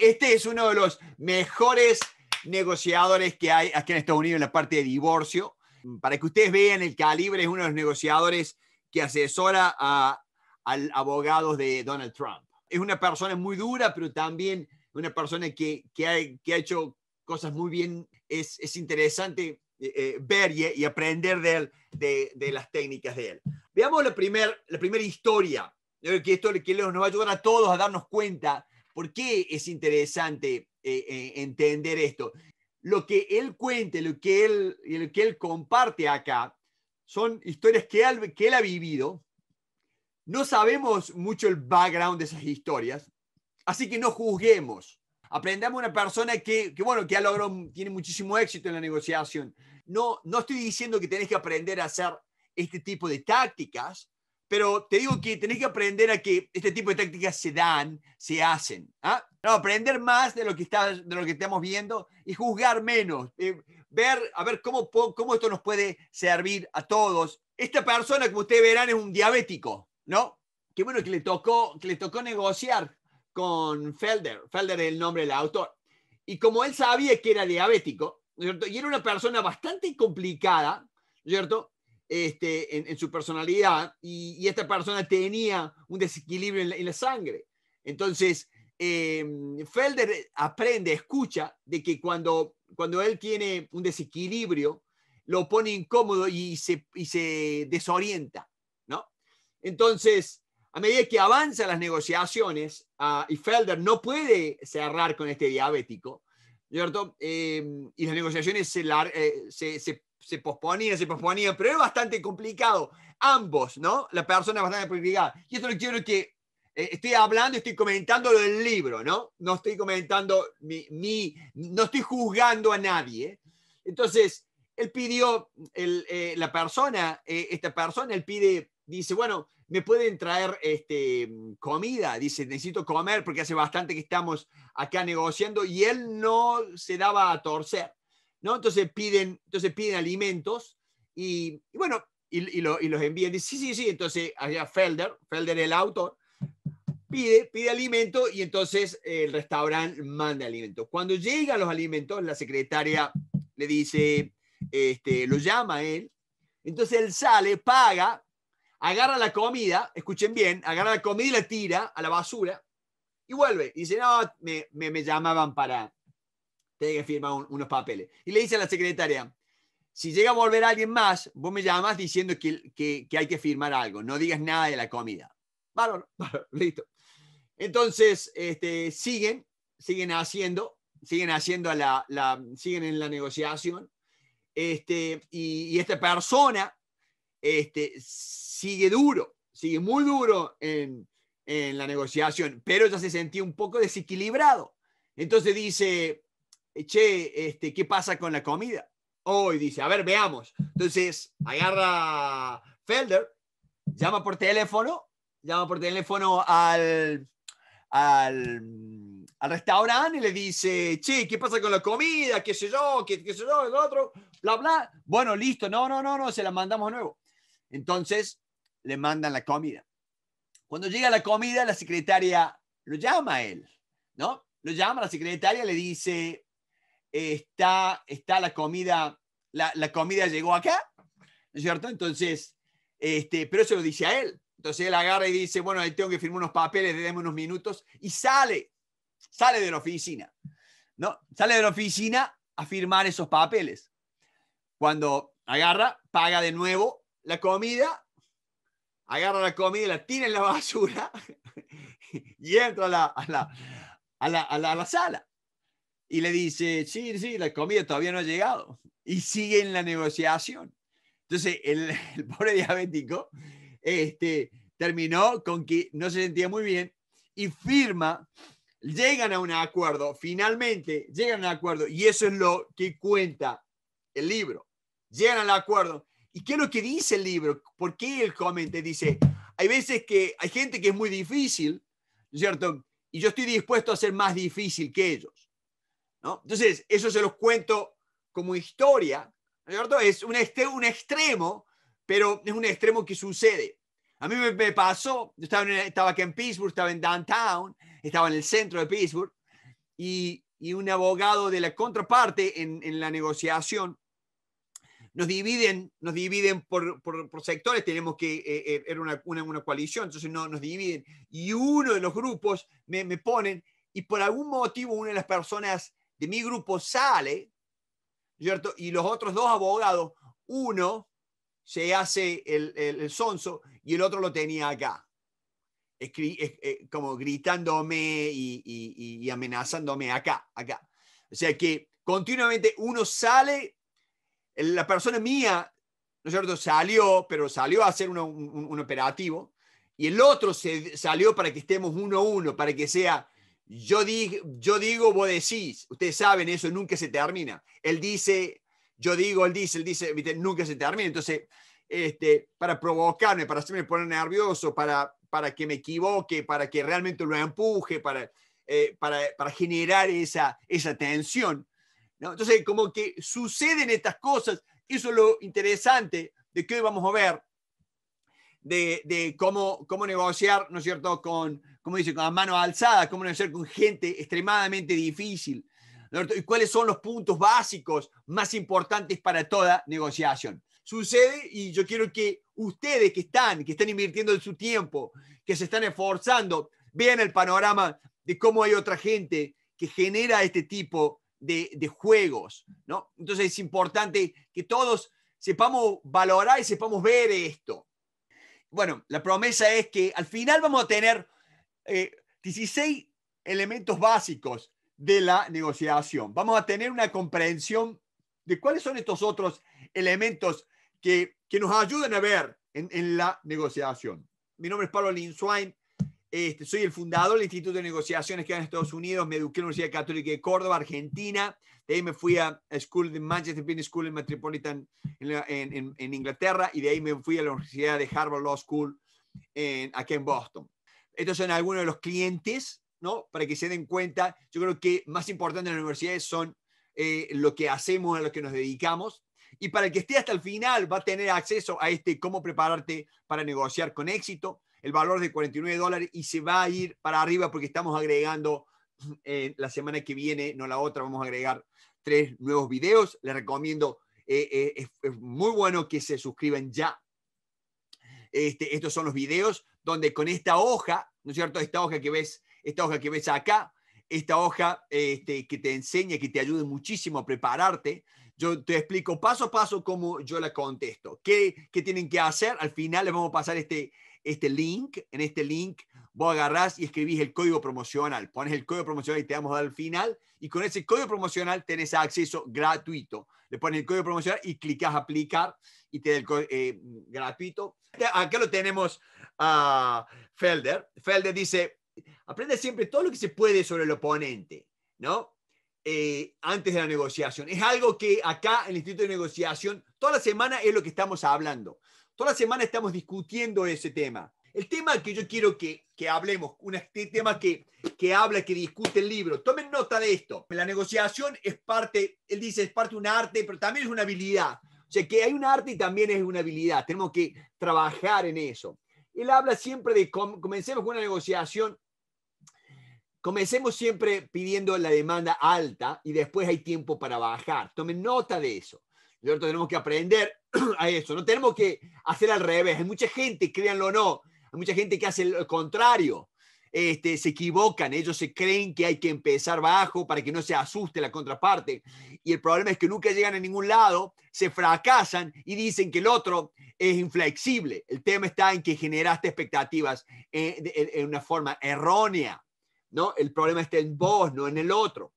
este es uno de los mejores negociadores que hay aquí en Estados Unidos en la parte de divorcio. Para que ustedes vean el calibre, es uno de los negociadores que asesora a, abogados de Donald Trump. Es una persona muy dura, pero también una persona que, que, ha, que ha, hecho cosas muy bien. Es, es interesante eh, eh, ver y, aprender de, él, de, de, las técnicas de él. Veamos la primera la primera historia. que esto que nos va a ayudar a todos a darnos cuenta ¿Por qué es interesante eh, eh, entender esto? Lo que él cuente, lo que él, lo que él comparte acá, son historias que él, que él ha vivido. No sabemos mucho el background de esas historias, así que no juzguemos. Aprendamos una persona que, bueno, que ha logrado, tiene muchísimo éxito en la negociación. No, no estoy diciendo que tenés que aprender a hacer este tipo de tácticas, pero te digo que tenés que aprender a que este tipo de tácticas se dan, se hacen. ¿ah? aprender más de lo, que de lo que estamos viendo y juzgar menos. Eh, ver, a ver cómo, cómo esto nos puede servir a todos. Esta persona, como ustedes verán, es un diabético, ¿no? Qué bueno que le tocó, que le tocó negociar con Felder. Felder es el nombre del autor. Y como él sabía que era diabético, ¿cierto? y era una persona bastante complicada, ¿cierto? Este, en, su personalidad y, esta persona tenía un desequilibrio en la, sangre. Entonces, em, Felder aprende, escucha de que cuando, cuando él tiene un desequilibrio, lo pone incómodo y se, se desorienta, ¿no? Entonces, a medida que avanzan las negociaciones ah, y Felder no puede cerrar con este diabético, ¿cierto? Em, y las negociaciones se, eh, se posponía, se posponía, pero es bastante complicado. Ambos, ¿no? La persona es bastante complicada. Y eso lo quiero que eh, estoy hablando, estoy comentando lo del libro, ¿no? No estoy comentando mi, no estoy juzgando a nadie. Entonces, él pidió, eh, la persona, eh, esta persona, él pide, dice, bueno, me pueden traer este, comida, dice, necesito comer porque hace bastante que estamos acá negociando y él no se daba a torcer. ¿no? Entonces piden, entonces piden alimentos y, bueno, y, los envían. Dice, sí, sí, sí. Entonces allá Felder, Felder el autor, pide, pide alimento y entonces el restaurante manda alimentos. Cuando llegan los alimentos, la secretaria le dice, este, lo llama él. Entonces él sale, paga, agarra la comida, escuchen bien, agarra la comida y la tira a la basura y vuelve. Y dice, no, me llamaban para, tiene que firmar unos papeles. Y le dice a la secretaria, si llega a volver alguien más, vos me llamas diciendo que, que, hay que firmar algo, no digas nada de la comida. Valor, listo. Entonces, este, siguen, siguen haciendo, siguen haciendo la, la siguen en la negociación. Este, y, y, esta persona este, sigue duro, sigue muy duro en, en la negociación, pero ya se sentía un poco desequilibrado. Entonces dice, eh, che, este, ¿qué pasa con la comida? Hoy oh, dice, a ver, veamos. Entonces, agarra Felder, llama por teléfono, llama por teléfono al, al, restaurante y le dice, che, ¿qué pasa con la comida? ¿Qué sé yo? ¿Qué, sé yo? El otro, bla, bla. Bueno, listo, no, no, no, no, se la mandamos nuevo. Entonces, le mandan la comida. Cuando llega la comida, la secretaria lo llama a él, ¿no? Lo llama la secretaria, le dice, está, está la comida, la, comida llegó acá, ¿no es cierto? Entonces, este, pero eso lo dice a él. Entonces él agarra y dice, bueno, ahí tengo que firmar unos papeles, déme unos minutos, y sale, sale de la oficina, ¿no? Sale de la oficina a firmar esos papeles. Cuando agarra, paga de nuevo la comida, agarra la comida, la tira en la basura y entra la, a la, a la, a la, a la sala y le dice, sí, sí, la comida todavía no ha llegado. Y sigue en la negociación. Entonces, el, pobre diabético este, terminó con que no se sentía muy bien y firma, llegan a un acuerdo, finalmente llegan a un acuerdo, y eso es lo que cuenta el libro. Llegan al acuerdo. ¿Y qué es lo que dice el libro? ¿Por qué él comenta? Dice, hay veces que hay gente que es muy difícil, ¿cierto? Y yo estoy dispuesto a ser más difícil que ellos. Entonces, eso se los cuento como historia, es un, este, un extremo, pero es un extremo que sucede. A mí me, pasó, yo estaba, en, estaba aquí en Pittsburgh, estaba en downtown, estaba en el centro de Pittsburgh, y, un abogado de la contraparte en, la negociación nos dividen, nos dividen por, sectores, tenemos que, eh, eh, era una, coalición, entonces no, nos dividen. Y uno de los grupos me, me ponen, y por algún motivo una de las personas de mi grupo sale, ¿cierto? Y los otros dos abogados, uno se hace el, sonso y el otro lo tenía acá, eh, como gritándome y, amenazándome acá, acá. O sea que continuamente uno sale, la persona mía, ¿no cierto? Salió, pero salió a hacer un, operativo, y el otro se, salió para que estemos uno a uno, para que sea yo, digo, yo digo, vos decís, ustedes saben eso, nunca se termina. Él dice, yo digo, él dice, él dice, nunca se termina. Entonces, este, para provocarme, para hacerme poner nervioso, para, para que me equivoque, para que realmente lo empuje, para, eh, para, generar esa, esa tensión. Entonces, como que suceden estas cosas, eso es lo interesante de que hoy vamos a ver de, cómo, cómo negociar, ¿no es cierto?, con, como dice, con las manos alzadas, cómo negociar con gente extremadamente difícil, y cuáles son los puntos básicos más importantes para toda negociación. Sucede y yo quiero que ustedes que están, que están invirtiendo en su tiempo, que se están esforzando, vean el panorama de cómo hay otra gente que genera este tipo de, de juegos, ¿no? Entonces es importante que todos sepamos valorar y sepamos ver esto bueno, la promesa es que al final vamos a tener 16 eh, elementos básicos de la negociación. Vamos a tener una comprensión de cuáles son estos otros elementos que, nos ayudan a ver en, en, la negociación. Mi nombre es Pablo Linswain. Este, soy el fundador del Instituto de Negociaciones que hay en Estados Unidos. Me eduqué en la Universidad Católica de Córdoba, Argentina. De ahí me fui a School de Manchester Business School en Metropolitan en, Inglaterra. Y de ahí me fui a la Universidad de Harvard Law School aquí en Boston. Estos son algunos de los clientes, ¿no? Para que se den cuenta, yo creo que más importante en las universidades son eh, lo que hacemos, a lo que nos dedicamos. Y para el que esté hasta el final, va a tener acceso a este cómo prepararte para negociar con éxito el valor de 49 dólares y se va a ir para arriba porque estamos agregando eh, la semana que viene, no la otra, vamos a agregar tres nuevos videos. Les recomiendo, eh, eh, es, muy bueno que se suscriban ya. Este, estos son los videos donde con esta hoja, ¿no es cierto? Esta hoja que ves, esta hoja que ves acá, esta hoja este, que te enseña, que te ayude muchísimo a prepararte. Yo te explico paso a paso cómo yo la contesto. ¿Qué, qué tienen que hacer? Al final les vamos a pasar este, este link. En este link vos agarrás y escribís el código promocional. Pones el código promocional y te damos al final. Y con ese código promocional tenés acceso gratuito. Le pones el código promocional y clicas aplicar y te da el eh, gratuito. Acá lo tenemos a Felder. Felder dice, aprende siempre todo lo que se puede sobre el oponente, ¿no? Eh, antes de la negociación. Es algo que acá en el Instituto de Negociación, toda la semana es lo que estamos hablando. Toda la semana estamos discutiendo ese tema. El tema que yo quiero que, que hablemos, un este tema que, que habla, que discute el libro, tomen nota de esto. La negociación es parte, él dice, es parte de un arte, pero también es una habilidad. O sea, que hay un arte y también es una habilidad. Tenemos que trabajar en eso. Él habla siempre de, comencemos con una negociación, comencemos siempre pidiendo la demanda alta y después hay tiempo para bajar. Tomen nota de eso. Nosotros tenemos que aprender a eso. No tenemos que hacer al revés. Hay mucha gente, créanlo o no, hay mucha gente que hace lo contrario. Este, se equivocan, ellos se creen que hay que empezar bajo para que no se asuste la contraparte. Y el problema es que nunca llegan a ningún lado, se fracasan y dicen que el otro es inflexible. El tema está en que generaste expectativas eh, en, una forma errónea. ¿no? El problema está en vos, no en el otro.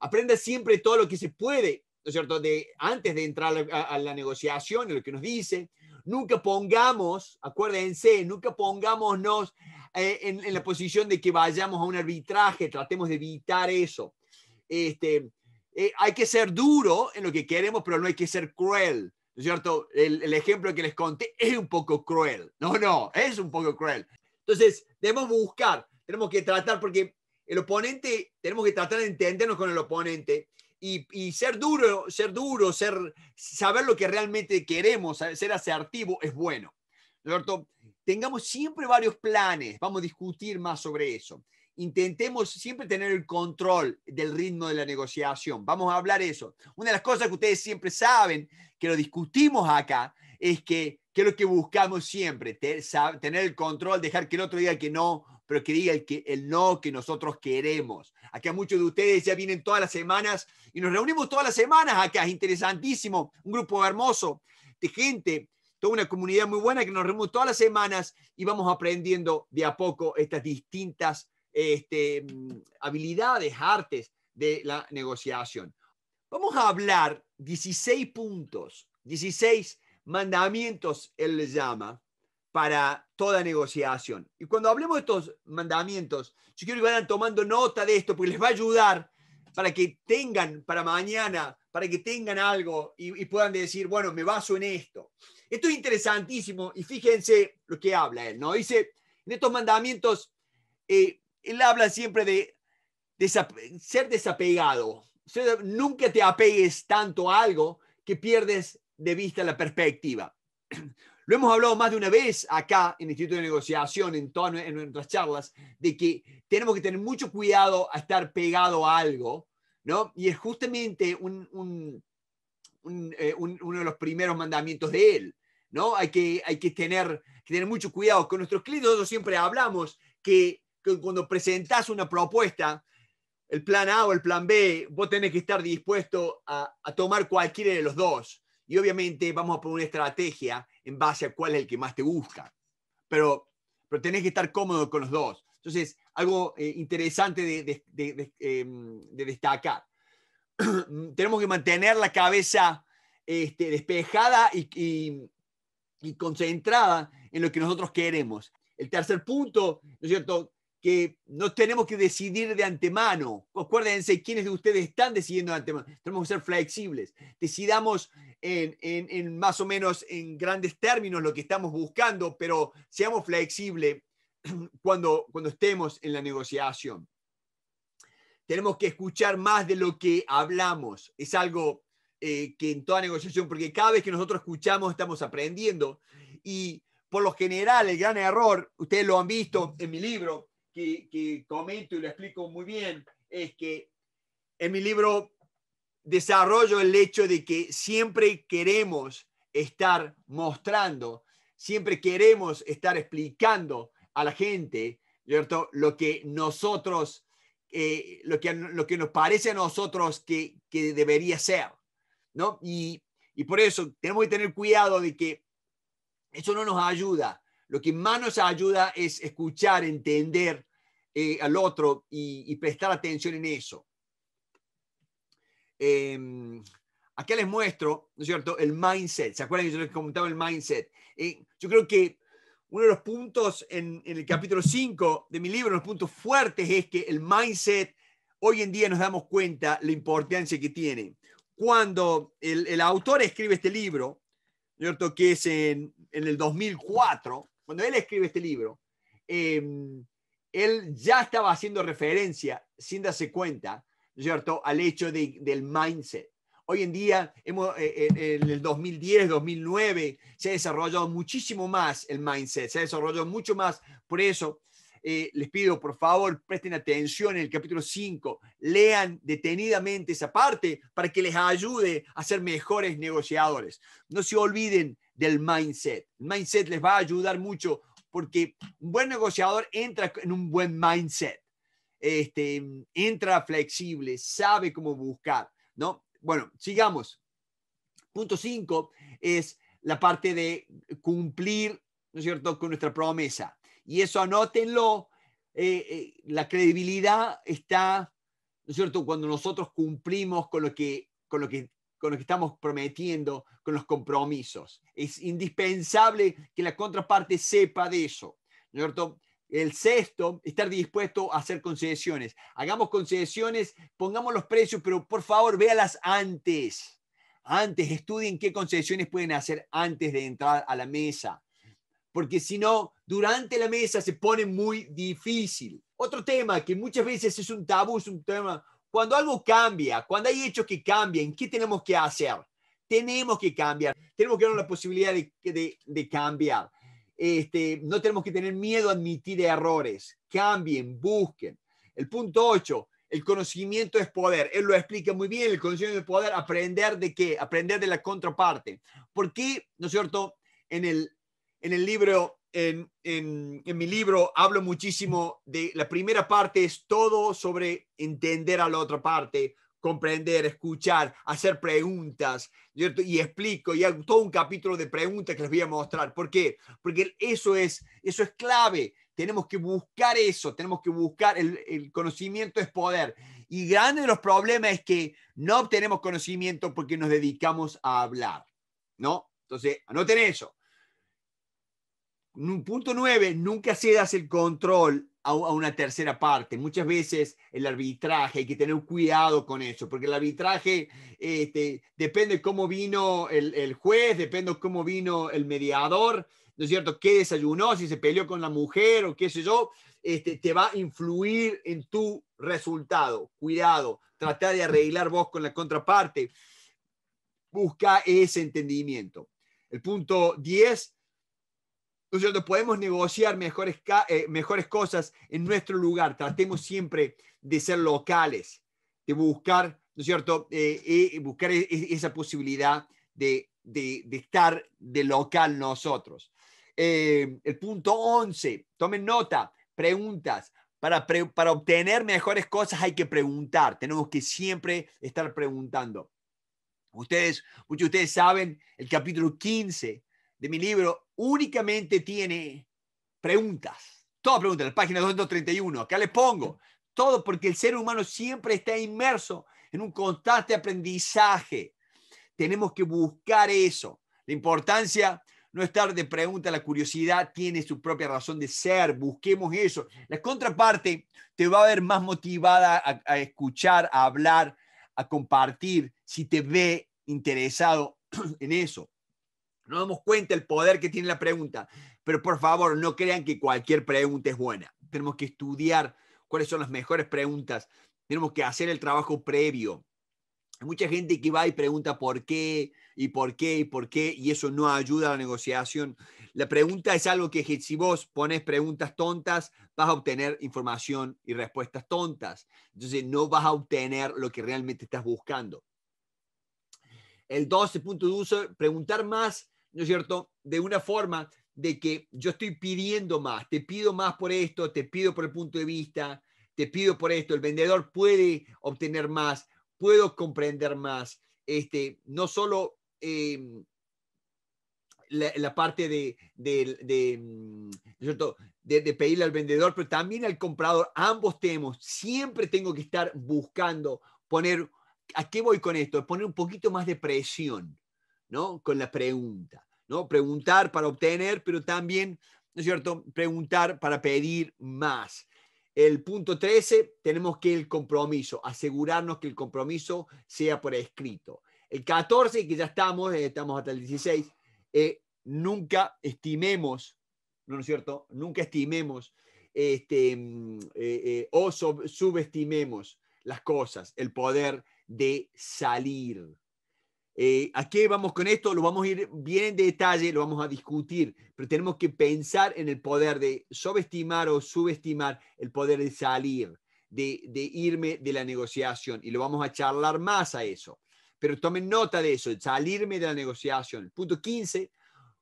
Aprenda siempre todo lo que se puede ¿no es cierto?, de, antes de entrar a, la negociación, en lo que nos dice, nunca pongamos, acuérdense, nunca pongámonos eh, en, la posición de que vayamos a un arbitraje, tratemos de evitar eso. Este, eh, hay que ser duro en lo que queremos, pero no hay que ser cruel. ¿No es cierto? El, el, ejemplo que les conté es un poco cruel. No, no, es un poco cruel. Entonces, debemos buscar, tenemos que tratar, porque el oponente, tenemos que tratar de entendernos con el oponente y, ser duro, ser duro, ser, saber lo que realmente queremos, ser asertivo es bueno. Roberto, Tengamos siempre varios planes, vamos a discutir más sobre eso. Intentemos siempre tener el control del ritmo de la negociación. Vamos a hablar eso. Una de las cosas que ustedes siempre saben, que lo discutimos acá, es que, que lo que buscamos siempre, tener el control, dejar que el otro diga que no, pero que diga el, que, el no que nosotros queremos. Aquí a muchos de ustedes ya vienen todas las semanas y nos reunimos todas las semanas acá, es interesantísimo, un grupo hermoso de gente, toda una comunidad muy buena que nos reunimos todas las semanas y vamos aprendiendo de a poco estas distintas este, habilidades, artes de la negociación. Vamos a hablar 16 puntos, 16 mandamientos, él les llama, para toda negociación. Y cuando hablemos de estos mandamientos, yo quiero que vayan tomando nota de esto, porque les va a ayudar para que tengan para mañana, para que tengan algo y, puedan decir, bueno, me baso en esto. Esto es interesantísimo y fíjense lo que habla él, ¿no? Dice, en estos mandamientos, eh, él habla siempre de ser desapegado. nunca te apegues tanto a algo que pierdes de vista la perspectiva. Lo hemos hablado más de una vez acá en el Instituto de Negociación, en todas nuestras charlas, de que tenemos que tener mucho cuidado a estar pegado a algo, ¿no? Y es justamente un, eh, uno de los primeros mandamientos de él, ¿no? Hay que, hay que tener, tener mucho cuidado. Con nuestros clientes nosotros siempre hablamos que, cuando presentas una propuesta, el plan A o el plan B, vos tenés que estar dispuesto a, a tomar cualquiera de los dos. Y obviamente vamos a poner una estrategia en base a cuál es el que más te gusta. Pero, pero tenés que estar cómodo con los dos. Entonces, algo eh, interesante de, em, destacar. Tenemos que mantener la cabeza este, despejada y, y, concentrada en lo que nosotros queremos. El tercer punto, ¿no es cierto? que no tenemos que decidir de antemano. Acuérdense quiénes de ustedes están decidiendo de antemano. Tenemos que ser flexibles. Decidamos en, más o menos en grandes términos lo que estamos buscando, pero seamos flexibles cuando, cuando estemos en la negociación. Tenemos que escuchar más de lo que hablamos. Es algo eh, que en toda negociación, porque cada vez que nosotros escuchamos estamos aprendiendo. Y por lo general, el gran error, ustedes lo han visto en mi libro, que, comento y lo explico muy bien es que en mi libro desarrollo el hecho de que siempre queremos estar mostrando, siempre queremos estar explicando a la gente, Lo que nosotros, eh, lo, que, lo que nos parece a nosotros que, debería ser, ¿no? Y, y, por eso tenemos que tener cuidado de que eso no nos ayuda, lo que más nos ayuda es escuchar, entender eh, al otro y, prestar atención en eso. Eh, acá les muestro, ¿no es cierto?, el mindset. ¿Se acuerdan que yo les comentaba el mindset? Eh, yo creo que uno de los puntos en, el capítulo 5 de mi libro, los puntos fuertes es que el mindset, hoy en día nos damos cuenta la importancia que tiene. Cuando el, autor escribe este libro, ¿no es ¿cierto? que es en, en el 2004, cuando él escribe este libro, em, él ya estaba haciendo referencia, sin darse cuenta, ¿cierto?, al hecho del mindset. Hoy en día, hemos, eh, eh, en el 2010, 2009, se ha desarrollado muchísimo más el mindset, se ha desarrollado mucho más. Por eso, eh, les pido, por favor, presten atención en el capítulo 5, lean detenidamente esa parte para que les ayude a ser mejores negociadores. No se olviden del mindset. El mindset les va a ayudar mucho porque un buen negociador entra en un buen mindset, este, entra flexible, sabe cómo buscar, ¿no? Bueno, sigamos. Punto 5 es la parte de cumplir, ¿no es cierto?, con nuestra promesa. Y eso anótenlo, eh, eh, la credibilidad está, ¿no es cierto?, cuando nosotros cumplimos con lo que, con lo que con lo que estamos prometiendo, con los compromisos. Es indispensable que la contraparte sepa de eso. el sexto, estar dispuesto a hacer concesiones. Hagamos concesiones, pongamos los precios, pero por favor, véalas antes. Antes, estudien qué concesiones pueden hacer antes de entrar a la mesa. Porque si no, durante la mesa se pone muy difícil. Otro tema que muchas veces es un tabú, es un tema cuando algo cambia, cuando hay hechos que cambian, ¿qué tenemos que hacer? Tenemos que cambiar, tenemos que dar la posibilidad de, cambiar. Este, no tenemos que tener miedo a admitir errores. Cambien, busquen. El punto 8, el conocimiento es poder. Él lo explica muy bien, el conocimiento es poder. Aprender de qué? Aprender de la contraparte. ¿Por qué, no es cierto, en el, en el libro en, mi libro hablo muchísimo de la primera parte, es todo sobre entender a la otra parte, comprender, escuchar, hacer preguntas, Y explico, y hago todo un capítulo de preguntas que les voy a mostrar. ¿Por qué? Porque eso es, eso es clave. Tenemos que buscar eso, tenemos que buscar el, conocimiento es poder. Y grande de los problemas es que no obtenemos conocimiento porque nos dedicamos a hablar, ¿no? Entonces, anoten eso Punto nueve, nunca cedas el control a, una tercera parte. Muchas veces el arbitraje, hay que tener cuidado con eso, porque el arbitraje este, depende de cómo vino el, juez, depende cómo vino el mediador, ¿no es cierto? ¿Qué desayunó? Si se peleó con la mujer o qué sé yo, este, te va a influir en tu resultado. Cuidado, trata de arreglar vos con la contraparte. Busca ese entendimiento. El punto diez, ¿no cierto? Podemos negociar mejores, eh, mejores cosas en nuestro lugar. Tratemos siempre de ser locales, de buscar, ¿no es cierto? Eh, eh buscar e, e, esa posibilidad de, de, estar de local nosotros. Eh, el punto 11, tomen nota, preguntas. Para, para obtener mejores cosas hay que preguntar. Tenemos que siempre estar preguntando. Ustedes, muchos de ustedes saben, el capítulo 15 de mi libro únicamente tiene preguntas. Todas preguntas, la página 231, acá les pongo. Todo porque el ser humano siempre está inmerso en un constante aprendizaje. Tenemos que buscar eso. La importancia no es estar de pregunta, la curiosidad tiene su propia razón de ser, busquemos eso. La contraparte te va a ver más motivada a, a escuchar, a hablar, a compartir, si te ve interesado en eso. No damos cuenta el poder que tiene la pregunta, pero por favor no crean que cualquier pregunta es buena. Tenemos que estudiar cuáles son las mejores preguntas, tenemos que hacer el trabajo previo. Hay mucha gente que va y pregunta por qué, y por qué, y por qué, y eso no ayuda a la negociación. La pregunta es algo que si vos pones preguntas tontas, vas a obtener información y respuestas tontas. Entonces no vas a obtener lo que realmente estás buscando. El uso, preguntar más ¿no es cierto?, de una forma de que yo estoy pidiendo más, te pido más por esto, te pido por el punto de vista, te pido por esto, el vendedor puede obtener más, puedo comprender más, este, no solo eh, la, parte de, de, mm, de, de, pedirle al vendedor, pero también al comprador, ambos temas, siempre tengo que estar buscando poner, ¿a qué voy con esto? Poner un poquito más de presión ¿no? Con la pregunta, ¿no? Preguntar para obtener, pero también, ¿no es cierto? Preguntar para pedir más. El punto 13, tenemos que el compromiso, asegurarnos que el compromiso sea por escrito. El 14, que ya estamos, eh, estamos hasta el 16, eh, nunca estimemos, ¿no es cierto? Nunca estimemos este, eh, o subestimemos las cosas, el poder de salir. Eh, ¿A qué vamos con esto? Lo vamos a ir bien en detalle, lo vamos a discutir, pero tenemos que pensar en el poder de subestimar o subestimar, el poder de salir, de, irme de la negociación, y lo vamos a charlar más a eso. Pero tomen nota de eso, salirme de la negociación. Punto 15,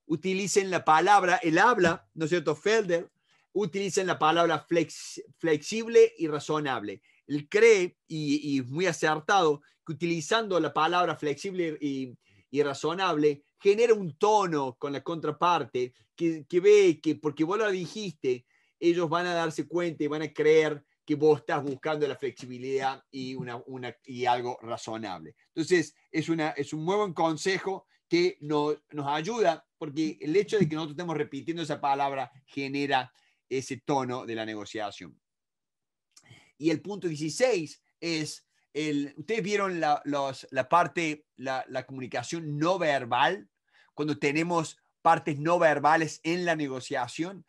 utilicen la palabra, el habla, ¿no es cierto? Felder, utilicen la palabra flex, flexible y razonable. Él cree, y, es muy acertado, utilizando la palabra flexible y, razonable, genera un tono con la contraparte que, ve que porque vos lo dijiste, ellos van a darse cuenta y van a creer que vos estás buscando la flexibilidad y, una, y algo razonable. Entonces, es, una, es un muy buen consejo que nos ayuda porque el hecho de que nosotros estemos repitiendo esa palabra genera ese tono de la negociación. Y el punto 16 es Ustedes vieron la, parte, la, comunicación no verbal, cuando tenemos partes no verbales en la negociación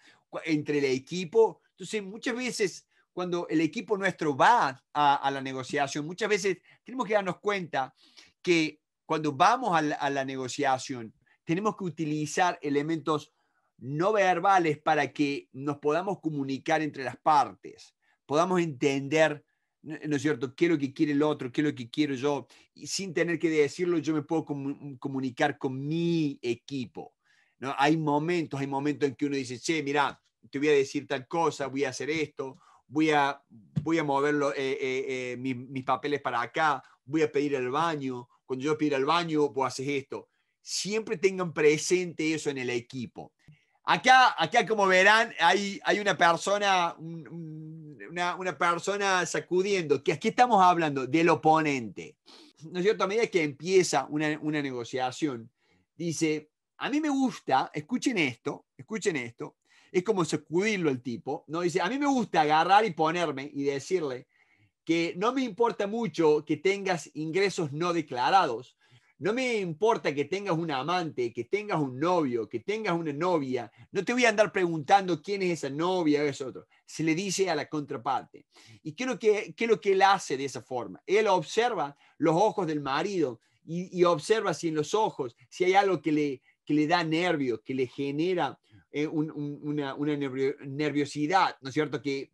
entre el equipo. Entonces, muchas veces cuando el equipo nuestro va a, la negociación, muchas veces tenemos que darnos cuenta que cuando vamos a la, a la negociación, tenemos que utilizar elementos no verbales para que nos podamos comunicar entre las partes, podamos entender ¿no es cierto?, qué es lo que quiere el otro, qué es lo que quiero yo, y sin tener que decirlo, yo me puedo mm, comunicar con mi equipo. ¿no? Hay momentos, hay momentos en que uno dice, che, mira, te voy a decir tal cosa, voy a hacer esto, voy a, voy a mover eh, eh, eh, mis, mis, papeles para acá, voy a pedir el baño, cuando yo pida al baño, vos haces esto. Siempre tengan presente eso en el equipo. Acá, como verán, hay, hay una persona, una, persona sacudiendo, que aquí estamos hablando del oponente. ¿No es cierto? A medida que empieza una, una negociación, dice, a mí me gusta, escuchen esto, escuchen esto, es como sacudirlo el tipo, ¿no? Dice, a mí me gusta agarrar y ponerme y decirle que no me importa mucho que tengas ingresos no declarados, no me importa que tengas un amante, que tengas un novio, que tengas una novia. No te voy a andar preguntando quién es esa novia o es otro. Se le dice a la contraparte. ¿Y qué es, lo que, él hace de esa forma? Él observa los ojos del marido y, observa si en los ojos, si hay algo que le, da nervio, que le genera eh, una, nerviosidad, ¿no es cierto? Que,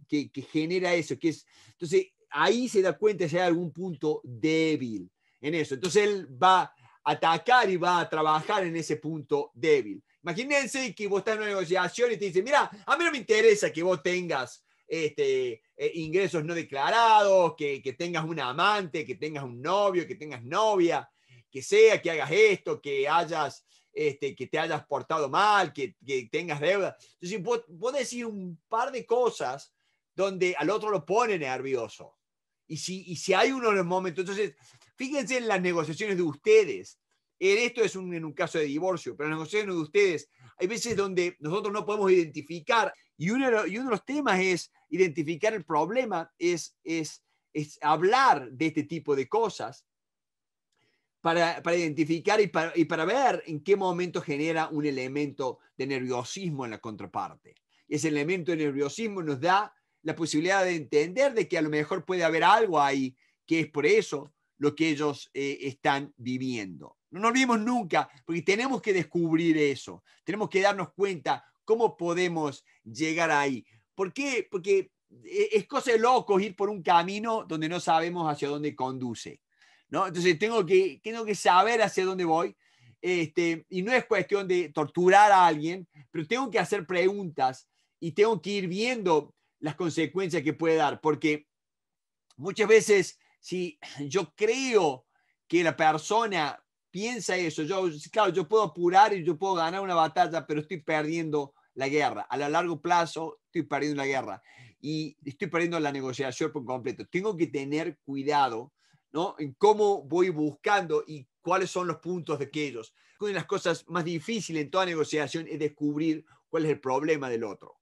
genera eso, que es... Entonces, ahí se da cuenta si hay algún punto débil en eso. Entonces él va a atacar y va a trabajar en ese punto débil. Imagínense que vos estás en una negociación y te dicen, mira, a mí no me interesa que vos tengas este, eh, ingresos no declarados, que, que tengas un amante, que tengas un novio, que tengas novia, que sea, que hagas esto, que hayas este, que te hayas portado mal, que, tengas deuda. Entonces, vos, vos, decís un par de cosas donde al otro lo pone nervioso. Y si, y si hay uno en el momento, entonces Fíjense en las negociaciones de ustedes. En esto es un, en un caso de divorcio, pero en las negociaciones de ustedes hay veces donde nosotros no podemos identificar y uno, y uno de los temas es identificar el problema, es, es, es hablar de este tipo de cosas para, para identificar y para, y para ver en qué momento genera un elemento de nerviosismo en la contraparte. Y ese elemento de nerviosismo nos da la posibilidad de entender de que a lo mejor puede haber algo ahí que es por eso lo que ellos eh, están viviendo. No nos olvidemos nunca, porque tenemos que descubrir eso, tenemos que darnos cuenta cómo podemos llegar ahí. ¿Por qué? Porque eh, es cosa de ir por un camino donde no sabemos hacia dónde conduce. ¿no? Entonces tengo que, tengo que saber hacia dónde voy. Este, y no es cuestión de torturar a alguien, pero tengo que hacer preguntas y tengo que ir viendo las consecuencias que puede dar, porque muchas veces si yo creo que la persona piensa eso, yo, claro, yo puedo apurar y yo puedo ganar una batalla, pero estoy perdiendo la guerra. A lo largo plazo estoy perdiendo la guerra y estoy perdiendo la negociación por completo. Tengo que tener cuidado ¿no? en cómo voy buscando y cuáles son los puntos de aquellos. Una de las cosas más difíciles en toda negociación es descubrir cuál es el problema del otro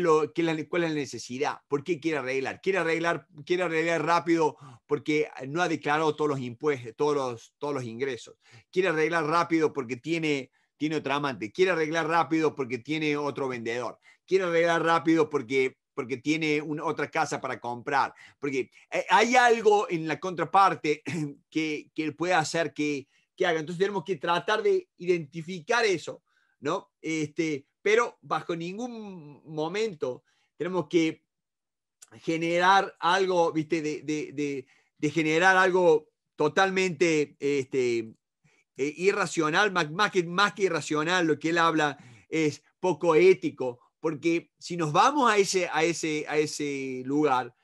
lo, qué la, ¿Cuál es la necesidad? ¿Por qué quiere arreglar? Quiere arreglar, quiere arreglar rápido porque no ha declarado todos los impuestos, todos los, todos los ingresos. Quiere arreglar rápido porque tiene, tiene otra amante. Quiere arreglar rápido porque tiene otro vendedor. Quiere arreglar rápido porque, porque tiene una, otra casa para comprar. Porque eh, hay algo en la contraparte que, que puede hacer que, que haga. Entonces tenemos que tratar de identificar eso, ¿no? Este, pero bajo ningún momento tenemos que generar algo, ¿viste? De, generar algo totalmente este, eh, irracional, más que, irracional, lo que él habla es poco ético, porque si nos vamos a ese, a ese, a ese lugar,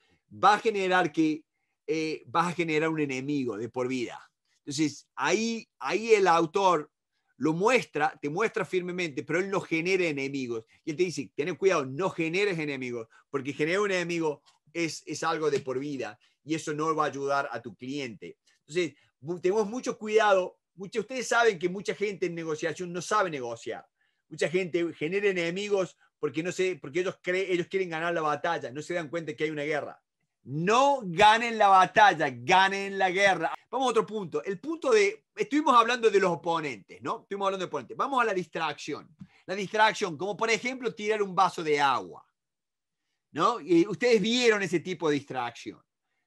va a generar que eh, a generar un enemigo de por vida. Entonces, ahí, ahí el autor lo muestra, te muestra firmemente, pero él no genera enemigos. Y él te dice, ten cuidado, no generes enemigos, porque generar un enemigo es, algo de por vida y eso no va a ayudar a tu cliente. Entonces, tenemos mucho cuidado. Muchos, ustedes saben que mucha gente en negociación no sabe negociar. Mucha gente genera enemigos porque, no sé porque ellos, ellos quieren ganar la batalla, no se dan cuenta que hay una guerra. No ganen la batalla, ganen la guerra. Vamos a otro punto. El punto de, estuvimos hablando de los oponentes, ¿no? Estuvimos hablando de oponentes. Vamos a la distracción. La distracción, como por ejemplo tirar un vaso de agua, ¿no? Y ustedes vieron ese tipo de distracción.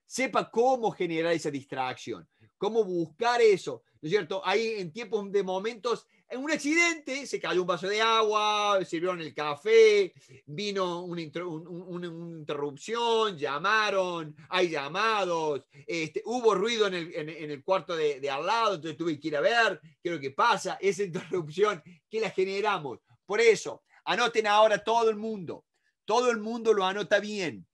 Sepa cómo generar esa distracción, cómo buscar eso, ¿no es cierto? Hay en tiempos de momentos en un accidente se cayó un vaso de agua, sirvieron el café, vino una, interrupción, llamaron, hay llamados, este, hubo ruido en el, cuarto de, de, al lado, entonces tuve que ir a ver qué es lo que pasa, esa interrupción que la generamos. Por eso, anoten ahora todo el mundo, todo el mundo lo anota bien.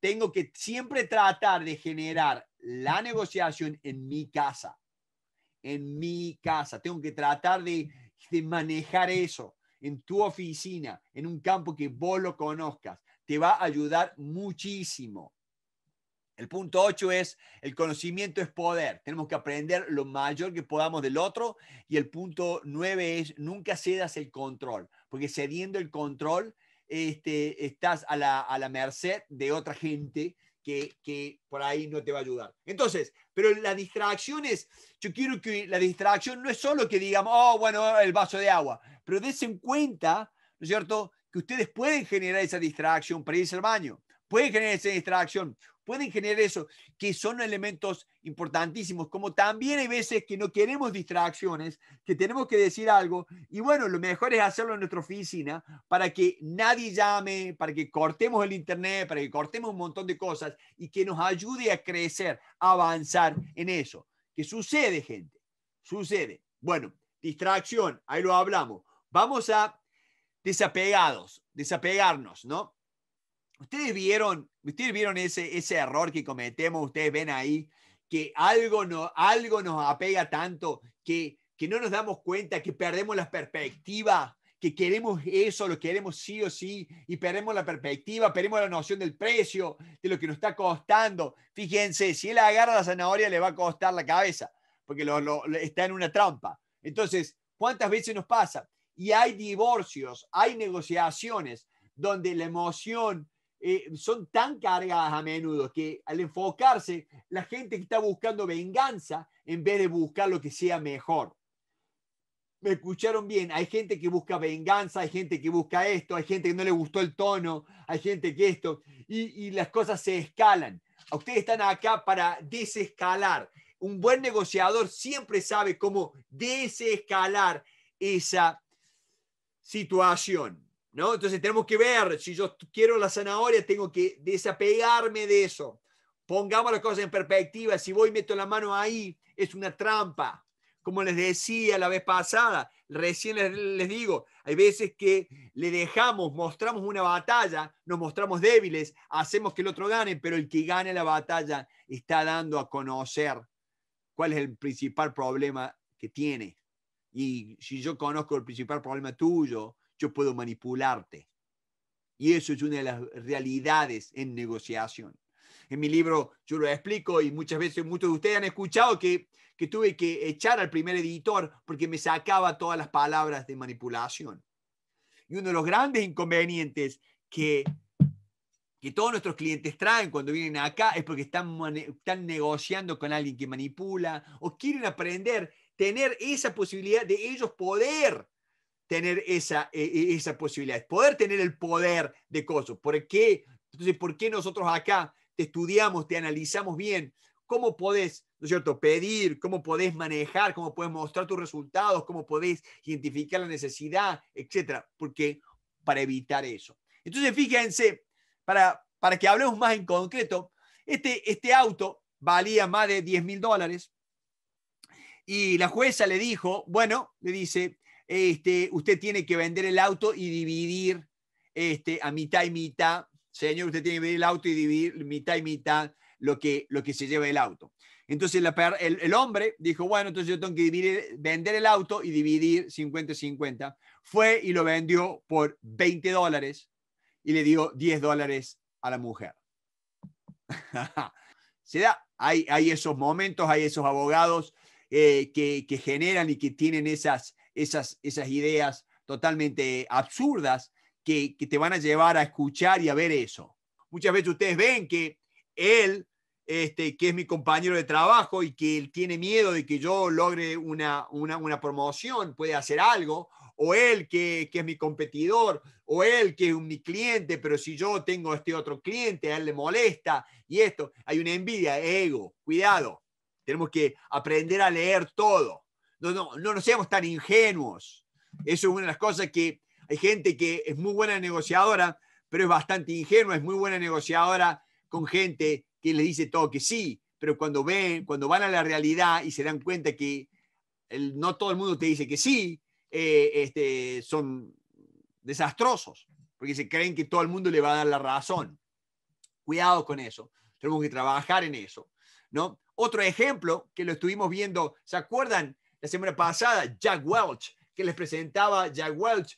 Tengo que siempre tratar de generar la negociación en mi casa en mi casa. Tengo que tratar de, manejar eso en tu oficina, en un campo que vos lo conozcas. Te va a ayudar muchísimo. El punto 8 es el conocimiento es poder. Tenemos que aprender lo mayor que podamos del otro. Y el punto 9 es nunca cedas el control, porque cediendo el control este, estás a la, a la merced de otra gente que, que, por ahí no te va a ayudar. Entonces, pero la distracción es, yo quiero que la distracción no es solo que digamos, oh, bueno, el vaso de agua, pero des en cuenta, ¿no es cierto?, que ustedes pueden generar esa distracción para irse al baño pueden generar esa distracción, pueden generar eso, que son elementos importantísimos, como también hay veces que no queremos distracciones, que tenemos que decir algo, y bueno, lo mejor es hacerlo en nuestra oficina para que nadie llame, para que cortemos el Internet, para que cortemos un montón de cosas y que nos ayude a crecer, a avanzar en eso. Que sucede, gente, sucede. Bueno, distracción, ahí lo hablamos. Vamos a desapegados, desapegarnos, ¿no? ¿Ustedes vieron, ustedes vieron ese, ese error que cometemos? Ustedes ven ahí que algo, no, algo nos apega tanto que, que no nos damos cuenta, que perdemos la perspectiva, que queremos eso, lo queremos sí o sí, y perdemos la perspectiva, perdemos la noción del precio, de lo que nos está costando. Fíjense, si él agarra la zanahoria le va a costar la cabeza, porque lo, está en una trampa. Entonces, ¿cuántas veces nos pasa? Y hay divorcios, hay negociaciones donde la emoción eh, son tan cargadas a menudo que al enfocarse, la gente que está buscando venganza en vez de buscar lo que sea mejor. ¿Me escucharon bien? Hay gente que busca venganza, hay gente que busca esto, hay gente que no le gustó el tono, hay gente que esto, y, y las cosas se escalan. Ustedes están acá para desescalar. Un buen negociador siempre sabe cómo desescalar esa situación. Entonces tenemos que ver, si yo quiero la zanahoria, tengo que desapegarme de eso. Pongamos las cosas en perspectiva, si voy y meto la mano ahí, es una trampa. Como les decía la vez pasada, recién les digo, hay veces que le dejamos, mostramos una batalla, nos mostramos débiles, hacemos que el otro gane, pero el que gane la batalla está dando a conocer cuál es el principal problema que tiene. Y si yo conozco el principal problema tuyo, yo puedo manipularte. Y eso es una de las realidades en negociación. En mi libro yo lo explico y muchas veces muchos de ustedes han escuchado que, que tuve que echar al primer editor porque me sacaba todas las palabras de manipulación. Y uno de los grandes inconvenientes que, que todos nuestros clientes traen cuando vienen acá es porque están, están negociando con alguien que manipula o quieren aprender, tener esa posibilidad de ellos poder tener esa, e, e, esa posibilidad, poder tener el poder de cosas. ¿Por qué? Entonces, ¿por qué nosotros acá te estudiamos, te analizamos bien cómo podés, ¿no es cierto?, pedir, cómo podés manejar, cómo podés mostrar tus resultados, cómo podés identificar la necesidad, etcétera, porque para evitar eso. Entonces, fíjense, para, para que hablemos más en concreto, este, este auto valía más de 10 mil dólares y la jueza le dijo, bueno, le dice, este, usted tiene que vender el auto y dividir este, a mitad y mitad. Señor, usted tiene que vender el auto y dividir mitad y mitad lo que, lo que se lleva el auto. Entonces el, hombre dijo, bueno, entonces yo tengo que vender el auto y dividir 50-50. Fue y lo vendió por 20 dólares y le dio 10 dólares a la mujer. se da, hay, hay, esos momentos, hay esos abogados eh, que, que generan y que tienen esas, esas, ideas totalmente absurdas que, te van a llevar a escuchar y a ver eso. Muchas veces ustedes ven que él, este, que es mi compañero de trabajo y que él tiene miedo de que yo logre una, promoción, puede hacer algo, o él que, que, es mi competidor, o él que es mi cliente, pero si yo tengo este otro cliente, a él le molesta y esto, hay una envidia, ego, cuidado, tenemos que aprender a leer todo no, no, no, seamos tan ingenuos. Eso es una de las cosas que hay gente que es muy buena negociadora, pero es bastante ingenua, es muy buena negociadora con gente que le dice todo que sí, pero cuando ven, cuando van a la realidad y se dan cuenta que no todo el mundo te dice que sí, eh, este, son desastrosos, porque se creen que todo el mundo le va a dar la razón. Cuidado con eso, tenemos que trabajar en eso. ¿no? Otro ejemplo que lo estuvimos viendo, ¿se acuerdan la semana pasada, Jack Welch, que les presentaba Jack Welch.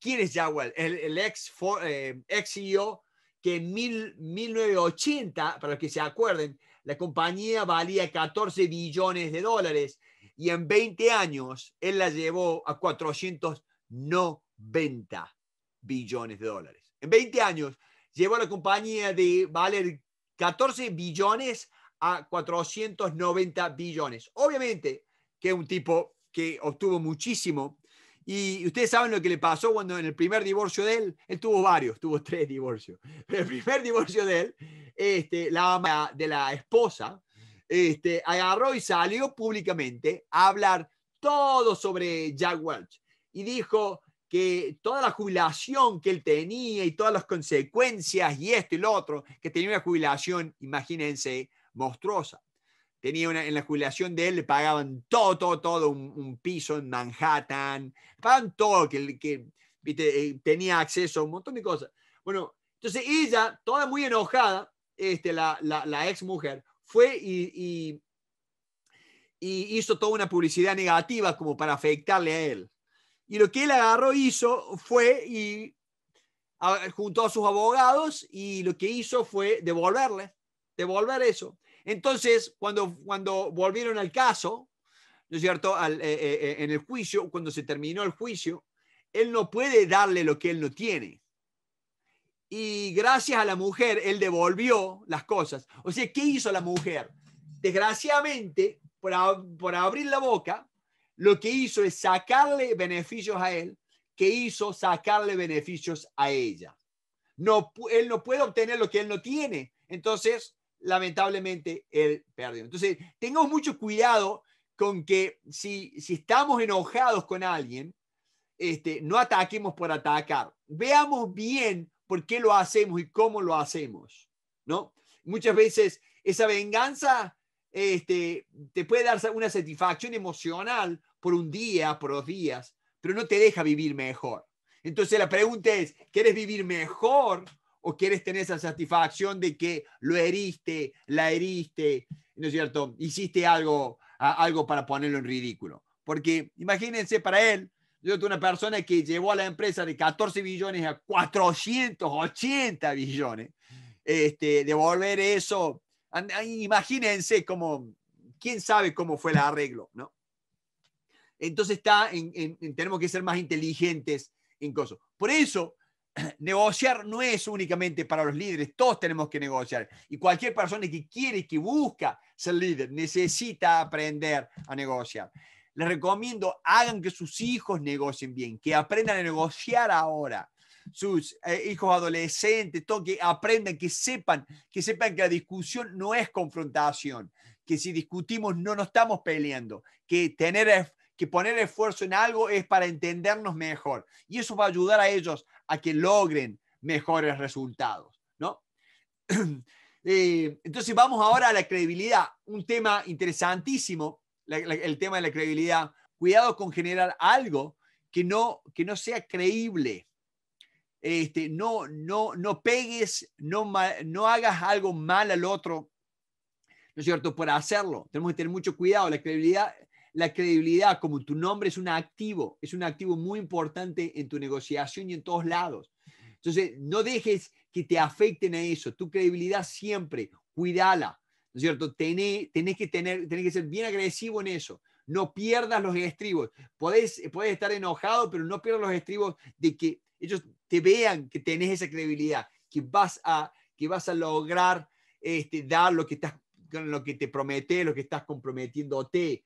¿Quién es Jack Welch? El, ex, eh, CEO que en 1980, para los que se acuerden, la compañía valía 14 billones de dólares y en 20 años él la llevó a 490 billones de dólares. En 20 años llevó a la compañía de valer 14 billones a 490 billones. Obviamente, que es un tipo que obtuvo muchísimo. Y ustedes saben lo que le pasó cuando en el primer divorcio de él, él tuvo varios, tuvo tres divorcios. el primer divorcio de él, este, la ama de la esposa, este, agarró y salió públicamente a hablar todo sobre Jack Welch. Y dijo que toda la jubilación que él tenía y todas las consecuencias y esto y lo otro, que tenía una jubilación, imagínense, monstruosa tenía en la jubilación de él le pagaban todo, todo, todo, un, piso en Manhattan, pagaban todo, que, que eh, tenía acceso a un montón de cosas. Bueno, entonces ella, toda muy enojada, este, la, ex mujer, fue y, hizo toda una publicidad negativa como para afectarle a él. Y lo que él agarró hizo fue y junto juntó a sus abogados y lo que hizo fue devolverle, devolver eso. Entonces, cuando, cuando volvieron al caso, ¿no es cierto?, eh, eh, eh, en el juicio, cuando se terminó el juicio, él no puede darle lo que él no tiene. Y gracias a la mujer, él devolvió las cosas. O sea, ¿qué hizo la mujer? Desgraciadamente, por, por abrir la boca, lo que hizo es sacarle beneficios a él, que hizo sacarle beneficios a ella. No, él no puede obtener lo que él no tiene. Entonces, lamentablemente él perdió. Entonces, tengamos mucho cuidado con que si, si estamos enojados con alguien, este, no ataquemos por atacar. Veamos bien por qué lo hacemos y cómo lo hacemos, ¿no? Muchas veces esa venganza este, te puede dar una satisfacción emocional por un día, por dos días, pero no te deja vivir mejor. Entonces la pregunta es, ¿quieres vivir mejor o quieres tener esa satisfacción de que lo heriste, la heriste, ¿no es cierto? Hiciste algo, algo para ponerlo en ridículo. Porque imagínense para él, yo una persona que llevó a la empresa de 14 billones a 480 billones, este, devolver eso, imagínense cómo, quién sabe cómo fue el arreglo, ¿no? Entonces está en, tenemos que ser más inteligentes en cosas. Por eso, negociar no es únicamente para los líderes, todos tenemos que negociar. Y cualquier persona que quiere, que busca ser líder, necesita aprender a negociar. Les recomiendo, hagan que sus hijos negocien bien, que aprendan a negociar ahora. Sus eh, hijos adolescentes, todo, que aprendan, que sepan, que sepan que la discusión no es confrontación, que si discutimos no nos estamos peleando, que tener que poner esfuerzo en algo es para entendernos mejor. Y eso va a ayudar a ellos a que logren mejores resultados, ¿no? Eh, entonces vamos ahora a la credibilidad, un tema interesantísimo, el tema de la credibilidad. Cuidado con generar algo que no, que no sea creíble. Este, no, no, no pegues, no, no hagas algo mal al otro, ¿no es cierto?, por hacerlo. Tenemos que tener mucho cuidado. La credibilidad la credibilidad, como tu nombre es un activo, es un activo muy importante en tu negociación y en todos lados. Entonces, no dejes que te afecten a eso. Tu credibilidad siempre, cuídala, es cierto? Tenés, tenés que tener, tenés que ser bien agresivo en eso. No pierdas los estribos. Podés, estar enojado, pero no pierdas los estribos de que ellos te vean que tenés esa credibilidad, que vas a, que vas a lograr este, dar lo que, estás, lo que te promete, lo que estás comprometiéndote,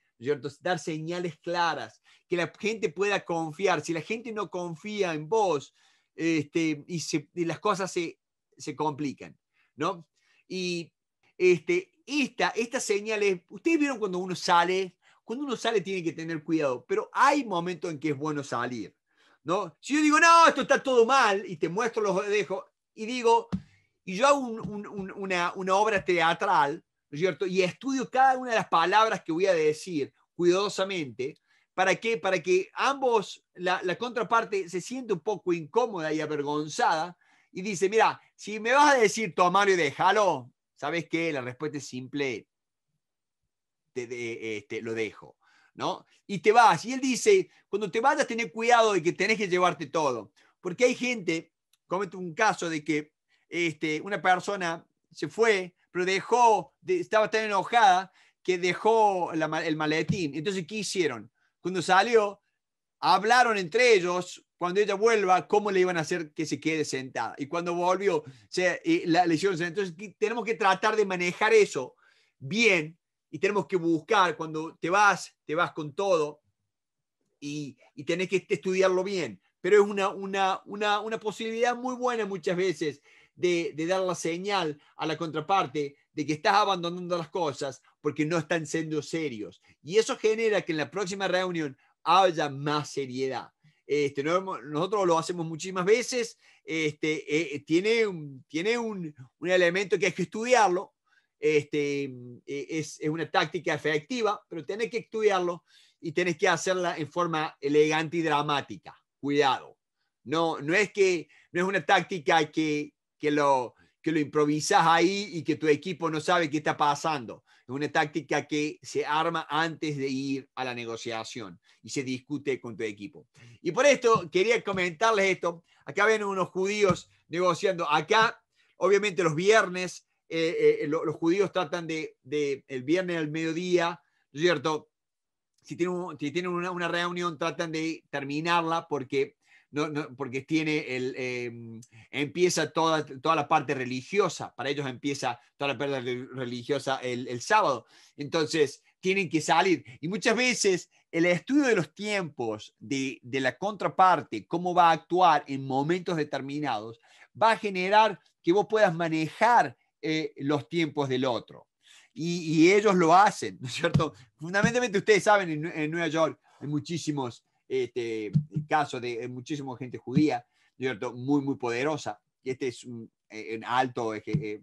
Dar señales claras, que la gente pueda confiar. Si la gente no confía en vos, este, y, las cosas se, se, complican, ¿no? Y este, esta, estas señales. ustedes vieron cuando uno sale, cuando uno sale tiene que tener cuidado, pero hay momentos en que es bueno salir, ¿no? Si yo digo, no, esto está todo mal, y te muestro los dejo, y digo, y yo hago una, una obra teatral, y estudio cada una de las palabras que voy a decir cuidadosamente. ¿Para qué? Para que ambos, la, contraparte se siente un poco incómoda y avergonzada y dice, mira, si me vas a decir tomalo y déjalo, ¿sabes qué? La respuesta es simple, te, este, lo dejo, ¿no? Y te vas. Y él dice, cuando te vayas, tener cuidado de que tenés que llevarte todo. Porque hay gente, comete un caso de que este, una persona se fue pero dejó, estaba tan enojada que dejó el maletín. Entonces, ¿qué hicieron? Cuando salió, hablaron entre ellos, cuando ella vuelva, cómo le iban a hacer que se quede sentada. Y cuando volvió, le y la, lesión Entonces, tenemos que tratar de manejar eso bien y tenemos que buscar, cuando te vas, te vas con todo y, y tenés que estudiarlo bien. Pero es una, una, una, una posibilidad muy buena muchas veces de, dar la señal a la contraparte de que estás abandonando las cosas porque no están siendo serios. Y eso genera que en la próxima reunión haya más seriedad. Este, nosotros lo hacemos muchísimas veces, este, eh, tiene, un, tiene un, elemento que hay que estudiarlo, este, eh, es, una táctica efectiva, pero tenés que estudiarlo y tenés que hacerla en forma elegante y dramática, cuidado. No, no es que no es una táctica que, que lo, que lo improvisas ahí y que tu equipo no sabe qué está pasando. Es una táctica que se arma antes de ir a la negociación y se discute con tu equipo. Y por esto quería comentarles esto. Acá ven unos judíos negociando. Acá, obviamente, los viernes, eh, eh, los, judíos tratan de, el viernes al mediodía, cierto? Si tienen, tienen una reunión, tratan de terminarla porque no, porque tiene el, em, empieza toda, toda la parte religiosa, para ellos empieza toda la parte religiosa el, sábado. Entonces, tienen que salir. Y muchas veces el estudio de los tiempos de, de, la contraparte, cómo va a actuar en momentos determinados, va a generar que vos puedas manejar eh, los tiempos del otro. Y, ellos lo hacen, ¿no es cierto? Fundamentalmente ustedes saben, en Nueva York hay muchísimos este, caso de eh, muchísima gente judía, ¿cierto? Muy, muy poderosa. Y este es un, eh, alto, eh,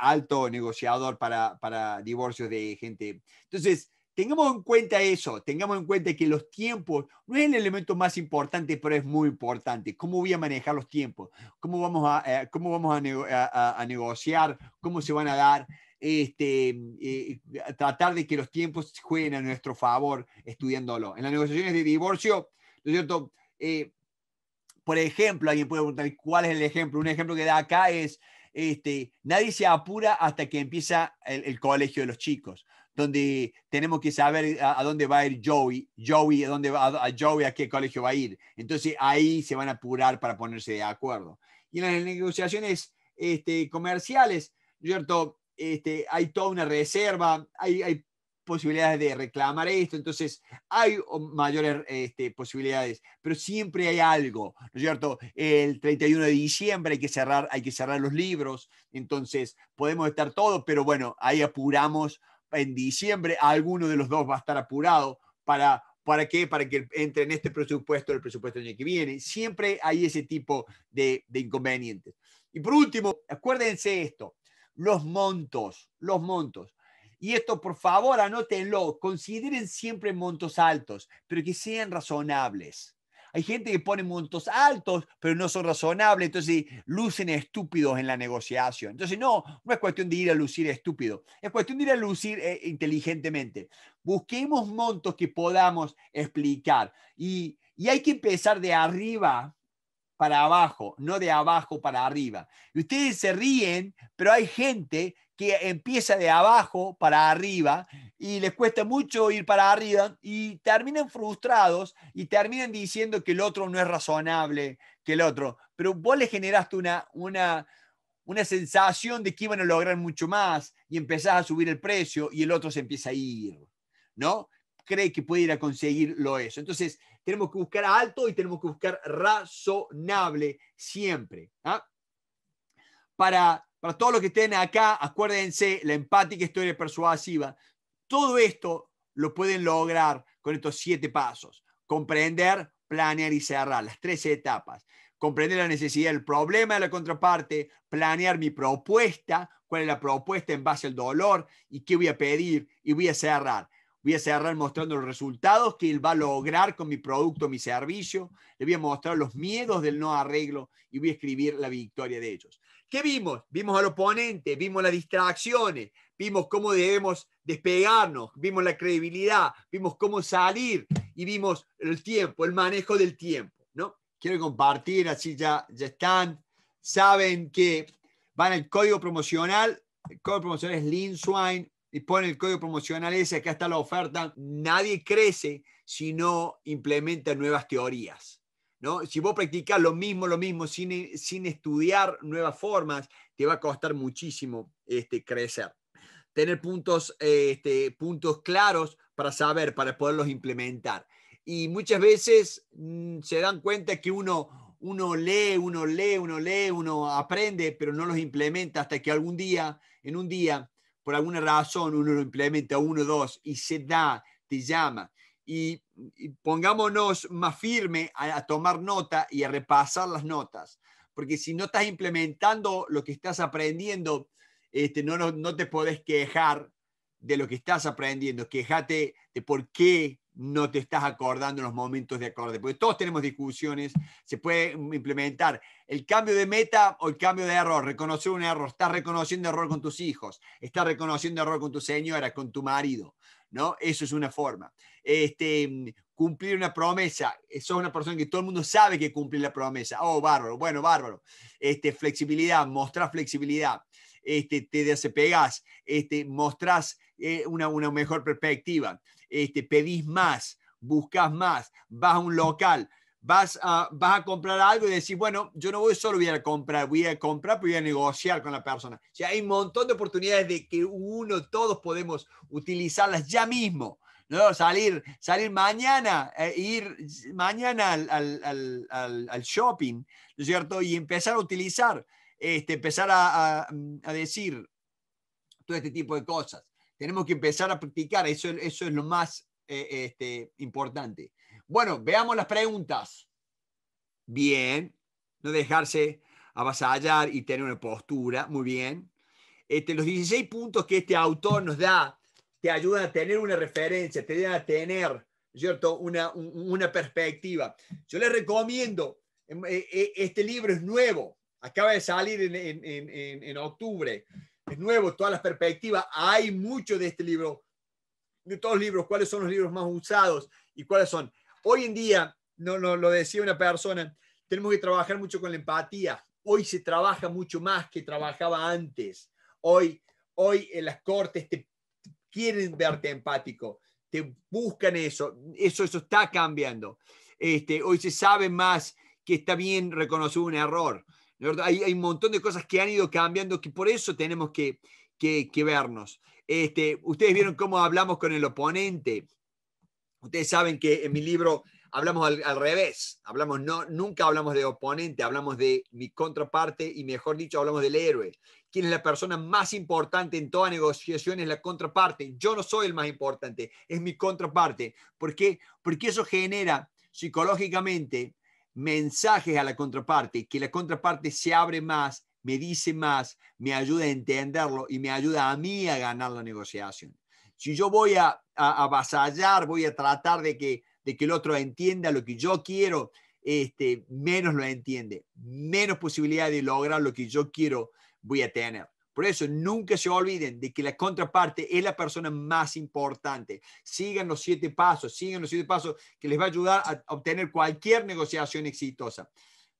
alto negociador para, para divorcios de gente. Entonces, Tengamos en cuenta eso, tengamos en cuenta que los tiempos no es el elemento más importante, pero es muy importante. ¿Cómo voy a manejar los tiempos? ¿Cómo vamos a, cómo vamos a negociar? ¿Cómo se van a dar? Este, mm, eh, tratar de que los tiempos jueguen a nuestro favor estudiándolo. En las negociaciones de divorcio, ¿no es cierto? Eh, por ejemplo, alguien puede preguntar cuál es el ejemplo. Un ejemplo que da acá es, este, nadie se apura hasta que empieza el, colegio de los chicos donde tenemos que saber a, dónde va a ir Joey, Joey a dónde va a, Joey a qué colegio va a ir. Entonces ahí se van a apurar para ponerse de acuerdo. Y en las negociaciones este, comerciales, ¿cierto? Este, hay toda una reserva, hay, posibilidades de reclamar esto, entonces hay mayores este, posibilidades, pero siempre hay algo, ¿no es cierto? El 31 de diciembre hay que cerrar, hay que cerrar los libros, entonces podemos estar todos, pero bueno, ahí apuramos en diciembre, alguno de los dos va a estar apurado para ¿Para qué? Para que entre en este presupuesto el presupuesto del año que viene. Siempre hay ese tipo de, de, inconvenientes. Y por último, acuérdense esto los montos, los montos. Y esto, por favor, anótenlo, consideren siempre montos altos, pero que sean razonables. Hay gente que pone montos altos, pero no son razonables, entonces lucen estúpidos en la negociación. Entonces, no, no es cuestión de ir a lucir estúpido, es cuestión de ir a lucir eh, inteligentemente. Busquemos montos que podamos explicar y hay que empezar de arriba para abajo, no de abajo para arriba. Y ustedes se ríen, pero hay gente que empieza de abajo para arriba y les cuesta mucho ir para arriba y terminan frustrados y terminan diciendo que el otro no es razonable, que el otro. Pero vos le generaste una, una, una sensación de que iban a lograr mucho más y empezás a subir el precio y el otro se empieza a ir, ¿no? cree que puede ir a conseguirlo eso. Entonces, tenemos que buscar alto y tenemos que buscar razonable siempre. ¿ah? Para, para todos los que estén acá, acuérdense la empática historia persuasiva. Todo esto lo pueden lograr con estos siete pasos. Comprender, planear y cerrar, las tres etapas. Comprender la necesidad del problema de la contraparte, planear mi propuesta, cuál es la propuesta en base al dolor y qué voy a pedir y voy a cerrar voy a cerrar mostrando los resultados que él va a lograr con mi producto, mi servicio, le voy a mostrar los miedos del no arreglo y voy a escribir la victoria de ellos. ¿Qué vimos? Vimos al oponente, vimos las distracciones, vimos cómo debemos despegarnos, vimos la credibilidad, vimos cómo salir y vimos el tiempo, el manejo del tiempo, ¿no? Quiero compartir, así ya, están, saben que van al código promocional, el código promocional es linswine y pone el código promocional ese, acá está la oferta. Nadie crece si no implementa nuevas teorías. ¿no? Si vos practicas lo mismo, lo mismo, sin, estudiar nuevas formas, te va a costar muchísimo este, crecer. Tener puntos, este, puntos claros para saber, para poderlos implementar. Y muchas veces mm, se dan cuenta que uno, uno lee, uno lee, uno lee, uno aprende, pero no los implementa hasta que algún día, en un día, por alguna razón uno lo implementa uno, dos, y se da, te llama. Y, pongámonos más firme a, tomar nota y a repasar las notas, porque si no estás implementando lo que estás aprendiendo, este, no, no, no te podés quejar de lo que estás aprendiendo, quejate de por qué no te estás acordando en los momentos de acorde, porque todos tenemos discusiones, se puede implementar el cambio de meta o el cambio de error, reconocer un error, estás reconociendo error con tus hijos, estás reconociendo error con tu señora, con tu marido, ¿no? Eso es una forma. Este, mm, cumplir una promesa, eh, sos una persona que todo el mundo sabe que cumple la promesa, oh, bárbaro, bueno, bárbaro. Este, flexibilidad, mostrar flexibilidad, este, te despegas, este, mostrás eh, una mejor perspectiva. Este, pedís más, buscas más, vas a un local, vas a, comprar algo y decís, bueno, yo no voy solo voy a comprar, voy a comprar, voy a negociar con la persona. hay un montón de oportunidades de que uno, todos podemos utilizarlas ya mismo. ¿no? Salir, salir mañana, eh, ir mañana al, shopping, ¿no cierto? Y empezar a utilizar, este, empezar a decir todo este tipo de cosas tenemos que empezar a practicar, eso, eso es lo más eh, este, importante. Bueno, veamos las preguntas. Bien, no dejarse avasallar y tener una postura, muy bien. Este, los 16 puntos que este autor nos da te ayudan a tener una referencia, te ayudan a tener ¿cierto? Una, una perspectiva. Yo les recomiendo, em, eh, eh, este libro es nuevo, acaba de salir en, en, en, en octubre es nuevo, todas las perspectivas, hay mucho de este libro, de todos los libros, cuáles son los libros más usados y cuáles son. Hoy en día, no, lo decía una persona, tenemos que trabajar mucho con la empatía. Hoy se trabaja mucho más que trabajaba antes. Hoy, hoy en las cortes te quieren verte empático, te buscan eso, eso, eso está cambiando. Este, hoy se sabe más que está bien reconocer un error. Hay, un montón de cosas que han ido cambiando que por eso tenemos que, que, vernos. Este, ustedes vieron cómo hablamos con el oponente. Ustedes saben que en mi libro hablamos al, revés. Hablamos no, nunca hablamos de oponente, hablamos de mi contraparte y mejor dicho, hablamos del héroe. ¿Quién es la persona más importante en toda negociación? Es la contraparte. Yo no soy el más importante, es mi contraparte. ¿Por qué? Porque eso genera psicológicamente mensajes a la contraparte, que la contraparte se abre más, me dice más, me ayuda a entenderlo y me ayuda a mí a ganar la negociación. Si yo voy a, avasallar, voy a tratar de que, de que el otro entienda lo que yo quiero, este, menos lo entiende, menos posibilidad de lograr lo que yo quiero voy a tener. Por eso, nunca se olviden de que la contraparte es la persona más importante. Sigan los siete pasos, sigan los siete pasos que les va a ayudar a obtener cualquier negociación exitosa.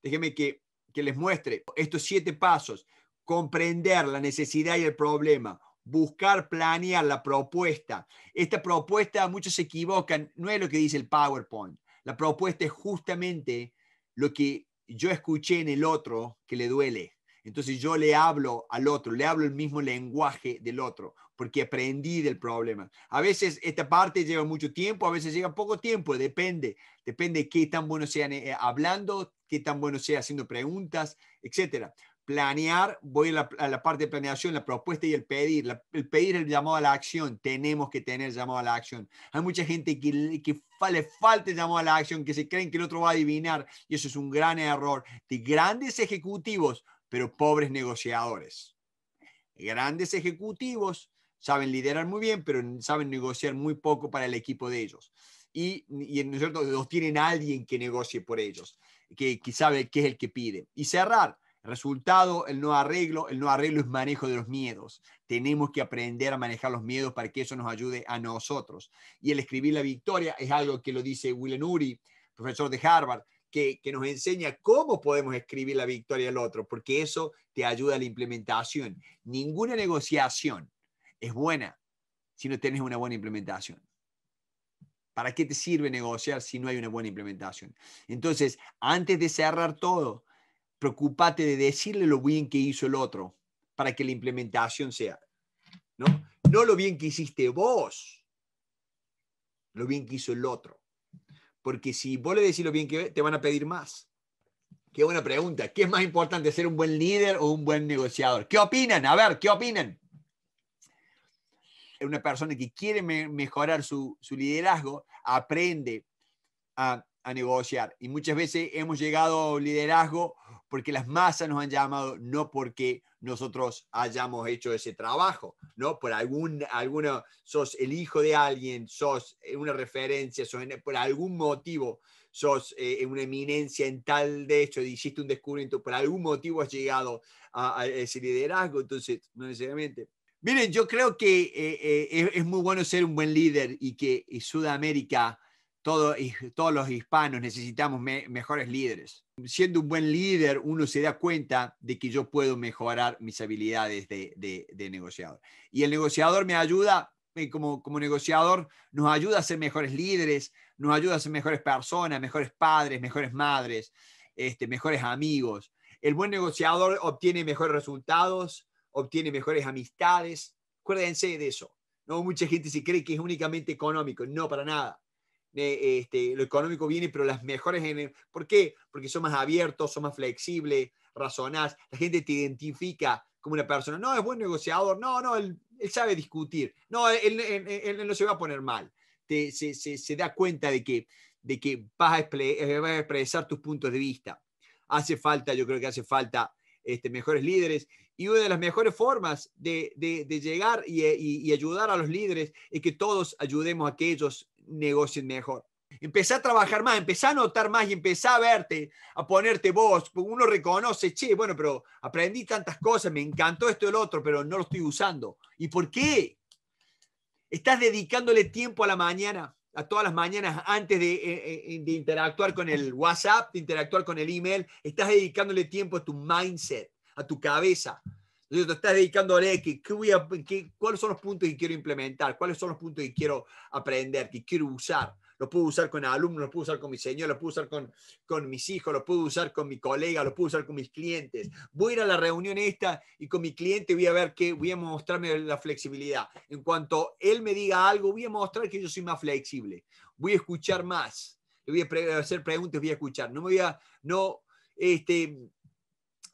Déjenme que, les muestre estos siete pasos. Comprender la necesidad y el problema, buscar planear la propuesta. Esta propuesta, muchos se equivocan, no es lo que dice el PowerPoint. La propuesta es justamente lo que yo escuché en el otro que le duele. Entonces yo le hablo al otro, le hablo el mismo lenguaje del otro, porque aprendí del problema. A veces esta parte lleva mucho tiempo, a veces lleva poco tiempo, depende. Depende de qué tan bueno sean eh, hablando, qué tan bueno sea haciendo preguntas, etcétera, Planear, voy a la, parte de planeación, la propuesta y el pedir. el pedir el llamado a la acción, tenemos que tener llamado a la acción. Hay mucha gente que, que le falta el llamado a la acción, que se creen que el otro va a adivinar, y eso es un gran error de grandes ejecutivos pero pobres negociadores. Grandes ejecutivos saben liderar muy bien, pero saben negociar muy poco para el equipo de ellos. Y, y ¿no es cierto? Los tienen alguien que negocie por ellos, que, sabe qué es el que pide. Y cerrar, Resultado, el no arreglo. El no arreglo es manejo de los miedos. Tenemos que aprender a manejar los miedos para que eso nos ayude a nosotros. Y el escribir la victoria es algo que lo dice William Uri, profesor de Harvard que, nos enseña cómo podemos escribir la victoria al otro, porque eso te ayuda a la implementación. Ninguna negociación es buena si no tienes una buena implementación. ¿Para qué te sirve negociar si no hay una buena implementación? Entonces, antes de cerrar todo, preocupate de decirle lo bien que hizo el otro para que la implementación sea, ¿no? No lo bien que hiciste vos, lo bien que hizo el otro. Porque si vos le decís lo bien que te van a pedir más. Qué buena pregunta. ¿Qué es más importante, ser un buen líder o un buen negociador? ¿Qué opinan? A ver, ¿qué opinan? Una persona que quiere mejorar su, liderazgo aprende a, negociar. Y muchas veces hemos llegado a liderazgo porque las masas nos han llamado, no porque nosotros hayamos hecho ese trabajo, ¿no? Por algún, alguno sos el hijo de alguien, sos eh, una referencia, sos, por algún motivo sos en eh, una eminencia en tal de hecho, hiciste un descubrimiento, por algún motivo has llegado a, ese liderazgo, entonces, no necesariamente. Miren, yo creo que eh, es, muy bueno ser un buen líder y que Sudamérica, todos los hispanos necesitamos mejores líderes siendo un buen líder, uno se da cuenta de que yo puedo mejorar mis habilidades de, negociador. Y el negociador me ayuda, eh, como, negociador, nos ayuda a ser mejores líderes, nos ayuda a ser mejores personas, mejores padres, mejores madres, este, mejores amigos. El buen negociador obtiene mejores resultados, obtiene mejores amistades. Acuérdense de eso. No mucha gente se cree que es únicamente económico. No, para nada. Eh, este, lo económico viene, pero las mejores... En ¿Por qué? Porque son más abiertos, son más flexibles, razonás, la gente te identifica como una persona. No, es buen negociador, no, no, él, sabe discutir, no, él, no se va a poner mal. se, da cuenta de que, de que eh, vas, a expresar tus puntos de vista. Hace falta, yo creo que hace falta este, mejores líderes. Y una de las mejores formas de, llegar eh, y, ayudar a los líderes es que todos ayudemos a que negocien mejor. Empezá a trabajar más, empezá a notar más y empezá a verte, a ponerte voz, Uno reconoce, che, bueno, pero aprendí tantas cosas, me encantó esto y el otro, pero no lo estoy usando. ¿Y por qué? Estás dedicándole tiempo a la mañana, a todas las mañanas antes de, eh, eh, eh, de interactuar con el WhatsApp, de interactuar con el email. Estás dedicándole tiempo a tu mindset, a tu cabeza. Entonces, te estás dedicando a x cuáles son los puntos que quiero implementar, cuáles son los puntos que quiero aprender, que quiero usar. Lo puedo usar con alumnos, lo puedo usar con mi señor, lo puedo usar con, con mis hijos, lo puedo usar con mi colega, lo puedo usar con mis clientes. Voy a ir a la reunión esta y con mi cliente voy a ver que voy a mostrarme la flexibilidad. En cuanto él me diga algo, voy a mostrar que yo soy más flexible. Voy a escuchar más. Le voy a hacer preguntas, voy a escuchar. No me voy a, no, este,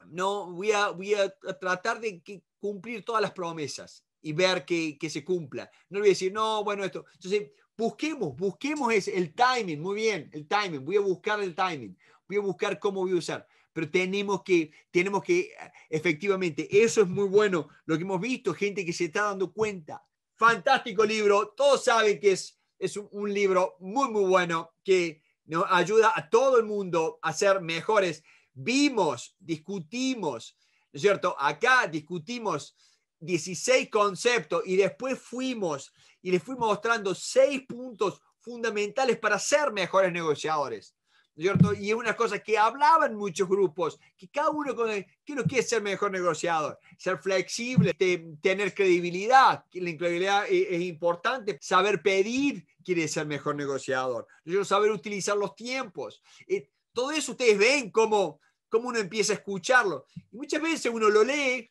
no, voy a, voy a tratar de cumplir todas las promesas y ver que, que, se cumpla. No voy a decir, no, bueno, esto. Entonces, busquemos, busquemos ese, el timing, muy bien, el timing. Voy a buscar el timing, voy a buscar cómo voy a usar. Pero tenemos que, tenemos que, efectivamente, eso es muy bueno, lo que hemos visto, gente que se está dando cuenta. Fantástico libro, todos saben que es, es un, un libro muy, muy bueno, que nos ayuda a todo el mundo a ser mejores. Vimos, discutimos, ¿no es cierto? Acá discutimos 16 conceptos y después fuimos y les fuimos mostrando seis puntos fundamentales para ser mejores negociadores. ¿no es cierto? Y es una cosa que hablaban muchos grupos, que cada uno con que no quiere ser mejor negociador, ser flexible, tener credibilidad, la credibilidad e, es, importante, saber pedir quiere ser mejor negociador, saber utilizar los tiempos. Eh, todo eso ustedes ven cómo, cómo uno empieza a escucharlo. Y muchas veces uno lo lee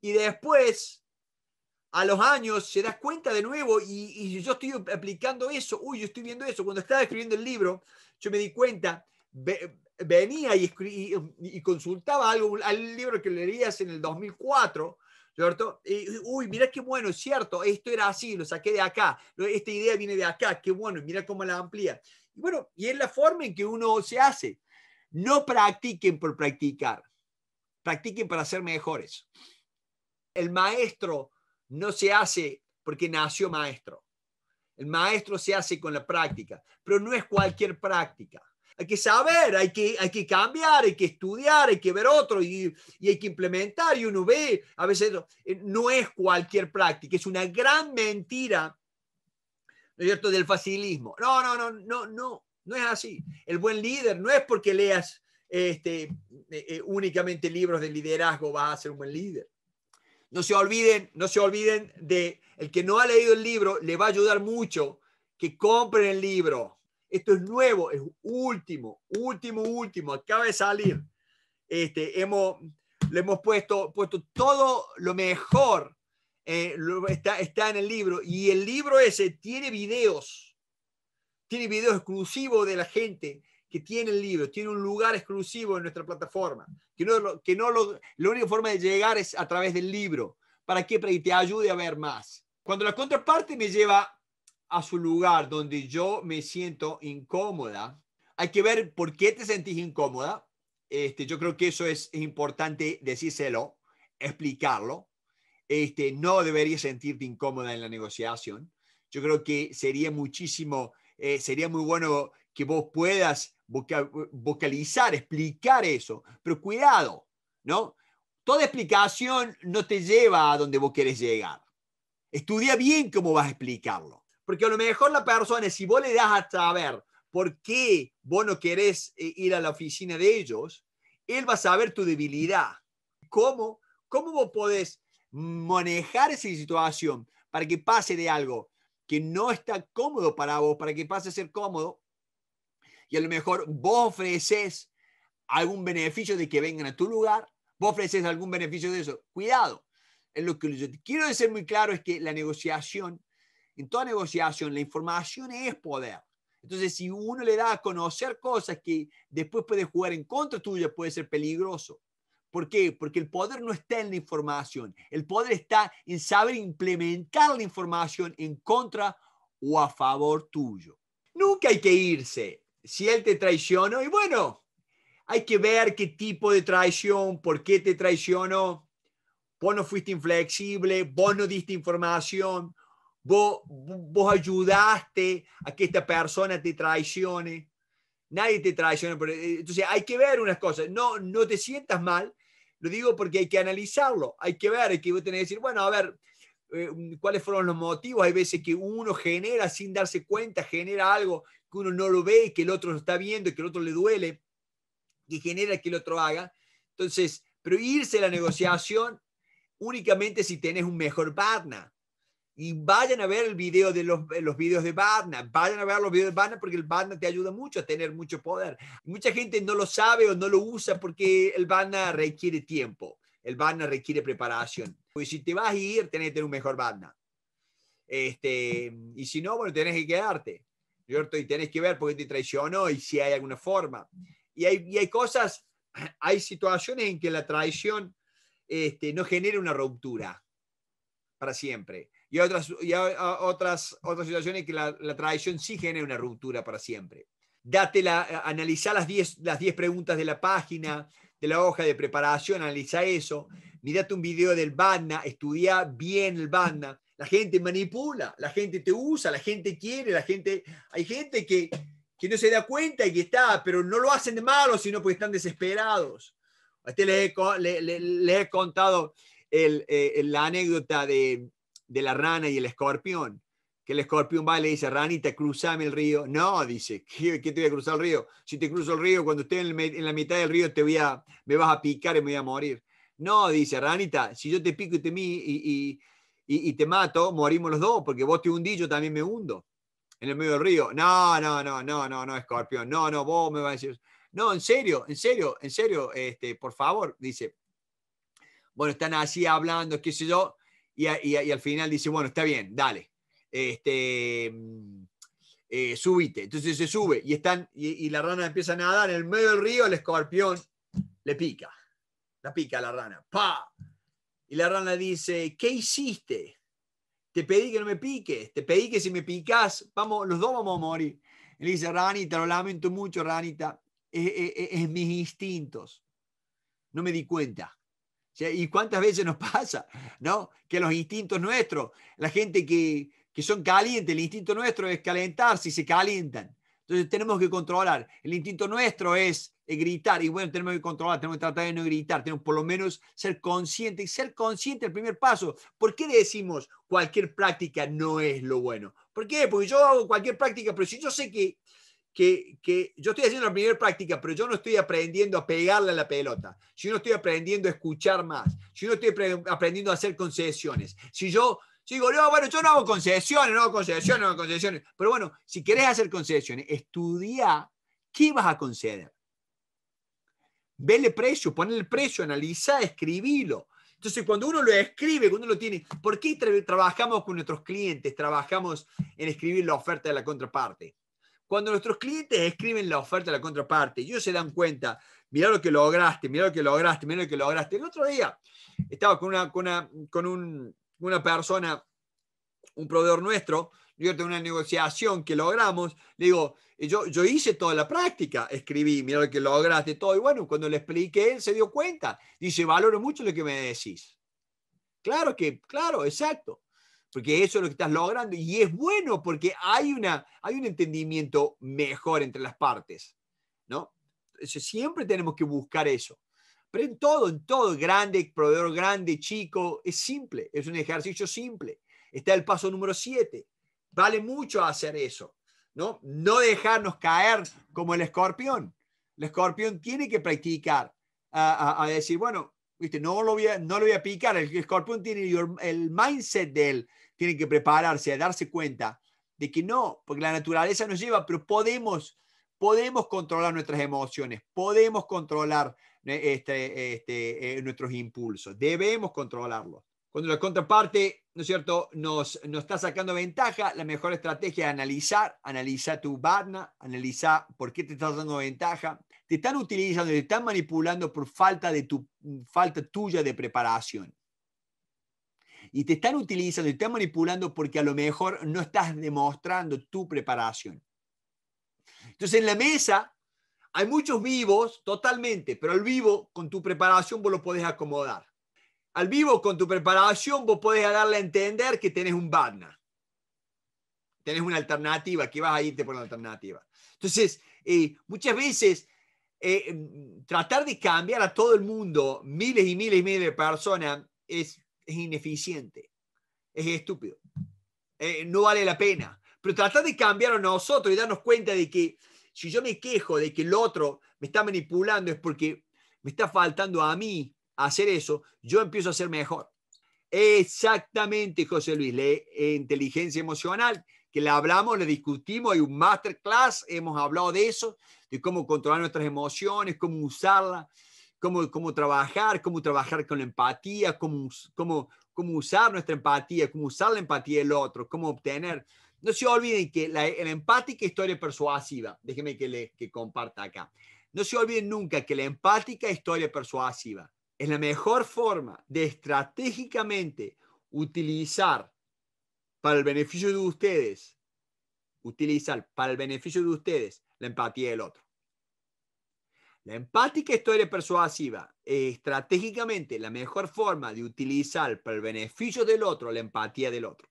y después, a los años, se da cuenta de nuevo y, yo estoy aplicando eso, uy, yo estoy viendo eso. Cuando estaba escribiendo el libro, yo me di cuenta, venía y, y, consultaba algo, al libro que leías en el 2004. ¿cierto? Y, uy, mira qué bueno, es cierto, esto era así, lo saqué de acá, esta idea viene de acá, qué bueno, mira cómo la amplía. Y bueno, y es la forma en que uno se hace. No practiquen por practicar, practiquen para ser mejores. El maestro no se hace porque nació maestro. El maestro se hace con la práctica, pero no es cualquier práctica. Hay que saber, hay que, hay que cambiar, hay que estudiar, hay que ver otro y, y hay que implementar y uno ve, a veces eh, no es cualquier práctica, es una gran mentira ¿no es cierto?, del facilismo. No, no, no, no, no, no es así. El buen líder no es porque leas este, eh, eh, únicamente libros de liderazgo vas a ser un buen líder. No se olviden, no se olviden de el que no ha leído el libro, le va a ayudar mucho que compren el libro. Esto es nuevo, es último, último, último, acaba de salir. Este, hemos, le hemos puesto, puesto todo lo mejor eh, está, en el libro, y el libro ese tiene videos, tiene videos exclusivos de la gente que tiene el libro, tiene un lugar exclusivo en nuestra plataforma, que no, que no lo, la única forma de llegar es a través del libro. ¿Para Para que te ayude a ver más. Cuando la contraparte me lleva a su lugar donde yo me siento incómoda, hay que ver por qué te sentís incómoda. Este, yo creo que eso es importante decírselo, explicarlo. Este, no deberías sentirte incómoda en la negociación. Yo creo que sería muchísimo, eh, sería muy bueno que vos puedas vocalizar, explicar eso, pero cuidado, ¿no? Toda explicación no te lleva a donde vos querés llegar. Estudia bien cómo vas a explicarlo, porque a lo mejor la persona, si vos le das a saber por qué vos no querés eh, ir a la oficina de ellos, él va a saber tu debilidad. ¿Cómo? ¿Cómo vos podés manejar esa situación para que pase de algo que no está cómodo para vos, para que pase a ser cómodo, y a lo mejor vos ofreces algún beneficio de que vengan a tu lugar, vos ofreces algún beneficio de eso. Cuidado. En lo que yo quiero decir muy claro es que la negociación, en toda negociación, la información es poder. Entonces, si uno le da a conocer cosas que después puede jugar en contra tuya, puede ser peligroso. ¿Por qué? Porque el poder no está en la información. El poder está en saber implementar la información en contra o a favor tuyo. Nunca hay que irse. Si él te traicionó, y bueno, hay que ver qué tipo de traición, por qué te traicionó. Vos no fuiste inflexible, vos no diste información, vos, ayudaste a que esta persona te traicione nadie te traiciona. Eh, entonces hay que ver unas cosas. No, no te sientas mal lo digo porque hay que analizarlo, hay que ver, hay que tener decir, bueno, a ver, eh, cuáles fueron los motivos. Hay veces que uno genera sin darse cuenta, genera algo que uno no lo ve que el otro lo está viendo que el otro le duele y genera que el otro haga. Entonces, pero irse la negociación únicamente si tenés un mejor partner y vayan a ver el video de los, eh, los videos de banda vayan a ver los videos de banda porque el banda te ayuda mucho a tener mucho poder. Mucha gente no lo sabe o no lo usa porque el banda requiere tiempo, el banda requiere preparación. Y si te vas a ir, tenés que tener un mejor banda Este, y si no, bueno, tenés que quedarte. Y tenés que ver por qué te traicionó y si hay alguna forma. Y hay, y hay cosas, hay situaciones en que la traición este, no genera una ruptura para siempre y otras, situaciones que la, traición sí genera una ruptura para siempre. Date la, eh, analiza las 10 las diez preguntas de la página, de la hoja de preparación, analiza eso, mirate un video del banda estudia bien el banda La gente manipula, la gente te usa, la gente quiere, la gente... Hay gente que, no se da cuenta y que está, pero no lo hacen de malo, sino porque están desesperados. A este le he, contado eh, la anécdota de, de la rana y el escorpión. Que el escorpión va y le dice, ranita, cruzame el río. No, dice, ¿qué, te voy a cruzar el río? Si te cruzo el río, cuando esté en, la mitad del río, te voy a, me vas a picar y me voy a morir. No, dice, ranita, si yo te pico y te, y, te mato, morimos los dos, porque vos te hundís, yo también me hundo en el medio del río. No, no, no, no, no, no, escorpión. No, no, vos me vas a decir. No, en serio, en serio, en serio, este, por favor, dice. Bueno, están así hablando, qué sé yo y, al final dice, bueno, está bien, dale, este, mm, eh, subite. Entonces se sube y, están, y, la rana empieza a nadar en el medio del río, el escorpión le pica, la pica a la rana, pa. Y la rana dice, ¿qué hiciste? Te pedí que no me piques, te pedí que si me picas, vamos, los dos vamos a morir. Él dice, Ranita, lo lamento mucho, Ranita, es mis instintos. No me di cuenta. ¿Y cuántas veces nos pasa? ¿no? Que los instintos nuestros, la gente que, son calientes, el instinto nuestro es calentarse y se calientan. Entonces tenemos que controlar. El instinto nuestro es gritar y bueno, tenemos que controlar, tenemos que tratar de no gritar, tenemos por lo menos ser consciente y ser consciente el primer paso. ¿Por qué decimos cualquier práctica no es lo bueno? ¿Por qué? Porque yo hago cualquier práctica, pero si yo sé que que, yo estoy haciendo la primera práctica, pero yo no estoy aprendiendo a pegarle a la pelota, si yo no estoy aprendiendo a escuchar más, si yo no estoy aprendiendo a hacer concesiones, si yo, digo, bueno, yo no hago concesiones, no hago concesiones, no hago concesiones, pero bueno, si querés hacer concesiones, estudia qué vas a conceder. Vele precio, ponle el precio, analiza, escribilo. Entonces, cuando uno lo escribe, cuando uno lo tiene, ¿por qué trabajamos con nuestros clientes? Trabajamos en escribir la oferta de la contraparte cuando nuestros clientes escriben la oferta a la contraparte, ellos se dan cuenta, mirá lo que lograste, mirá lo que lograste, mirá lo que lograste. El otro día estaba con una, con una, con una persona, un proveedor nuestro, yo tengo una negociación que logramos, le digo, yo, yo hice toda la práctica, escribí, mira lo que lograste, todo, y bueno, cuando le expliqué, él se dio cuenta, dice, valoro mucho lo que me decís. Claro que, claro, exacto porque eso es lo que estás logrando y es bueno porque hay, una, hay un entendimiento mejor entre las partes, ¿no? siempre tenemos que buscar eso. Pero en todo, en todo, grande, proveedor grande, chico, es simple, es un ejercicio simple. Está el paso número siete, Vale mucho hacer eso, ¿no? No dejarnos caer como el escorpión. El escorpión tiene que practicar a, decir, bueno, ¿viste? No, lo voy a, no lo voy a picar. El escorpión tiene el mindset del, tienen que prepararse a darse cuenta de que no, porque la naturaleza nos lleva, pero podemos, podemos controlar nuestras emociones, podemos controlar eh, este, este, eh, nuestros impulsos, debemos controlarlos. Cuando la contraparte, ¿no es cierto?, nos, nos está sacando ventaja, la mejor estrategia es analizar, analizar tu barna, analizar por qué te estás dando ventaja. Te están utilizando, te están manipulando por falta, de tu, falta tuya de preparación y te están utilizando y te están manipulando porque a lo mejor no estás demostrando tu preparación. Entonces en la mesa hay muchos vivos totalmente, pero al vivo con tu preparación vos lo podés acomodar. Al vivo con tu preparación vos podés darle a entender que tenés un badna. Tenés una alternativa, que vas a irte por la alternativa. Entonces, eh, muchas veces eh, tratar de cambiar a todo el mundo, miles y miles y miles de personas, es es ineficiente, es estúpido, eh, no vale la pena. Pero tratar de cambiar a nosotros y darnos cuenta de que si yo me quejo de que el otro me está manipulando es porque me está faltando a mí hacer eso, yo empiezo a ser mejor. Exactamente, José Luis, la inteligencia emocional, que la hablamos, le discutimos, hay un masterclass, hemos hablado de eso, de cómo controlar nuestras emociones, cómo usarlas cómo, cómo trabajar, cómo trabajar con la empatía, cómo, cómo, cómo usar nuestra empatía, cómo usar la empatía del otro, cómo obtener. No se olviden que la, empática historia persuasiva, déjenme que, le, que comparta acá. No se olviden nunca que la empática historia persuasiva es la mejor forma de estratégicamente utilizar para el beneficio de ustedes, utilizar para el beneficio de ustedes la empatía del otro. La empática historia persuasiva, estratégicamente, la mejor forma de utilizar para el beneficio del otro la empatía del otro.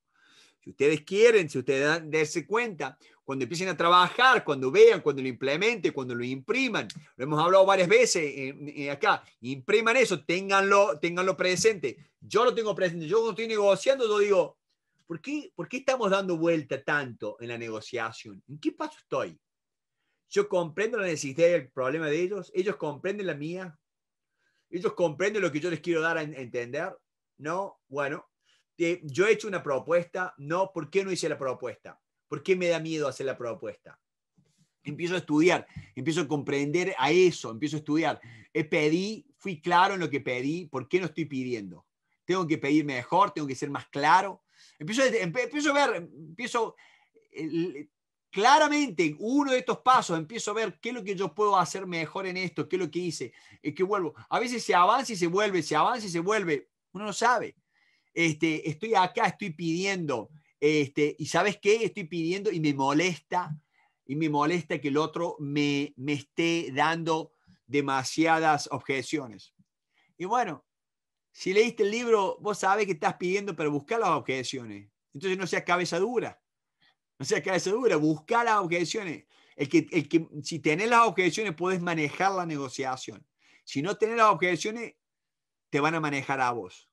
Si ustedes quieren, si ustedes dan darse cuenta, cuando empiecen a trabajar, cuando vean, cuando lo implementen, cuando lo impriman, lo hemos hablado varias veces acá, impriman eso, ténganlo, presente. Yo lo tengo presente, yo cuando estoy negociando, yo digo, ¿por qué, ¿por qué estamos dando vuelta tanto en la negociación? ¿En qué paso estoy? Yo comprendo la necesidad y el problema de ellos. Ellos comprenden la mía. Ellos comprenden lo que yo les quiero dar a entender. No, bueno, yo he hecho una propuesta. No, ¿por qué no hice la propuesta? ¿Por qué me da miedo hacer la propuesta? Empiezo a estudiar, empiezo a comprender a eso, empiezo a estudiar. He eh, pedí, fui claro en lo que pedí, ¿por qué no estoy pidiendo? Tengo que pedir mejor, tengo que ser más claro. Empiezo, empiezo a ver, empiezo claramente en uno de estos pasos empiezo a ver qué es lo que yo puedo hacer mejor en esto, qué es lo que hice, es eh, que vuelvo. A veces se avanza y se vuelve, se avanza y se vuelve. Uno no sabe. Este, estoy acá, estoy pidiendo, este, y ¿sabes qué? Estoy pidiendo y me molesta, y me molesta que el otro me, esté dando demasiadas objeciones. Y bueno, si leíste el libro, vos sabes que estás pidiendo, para buscar las objeciones. Entonces no seas cabeza dura. No sea cabeza dura, busca las objeciones. El que, el que, si tenés las objeciones, podés manejar la negociación. Si no tenés las objeciones, te van a manejar a vos.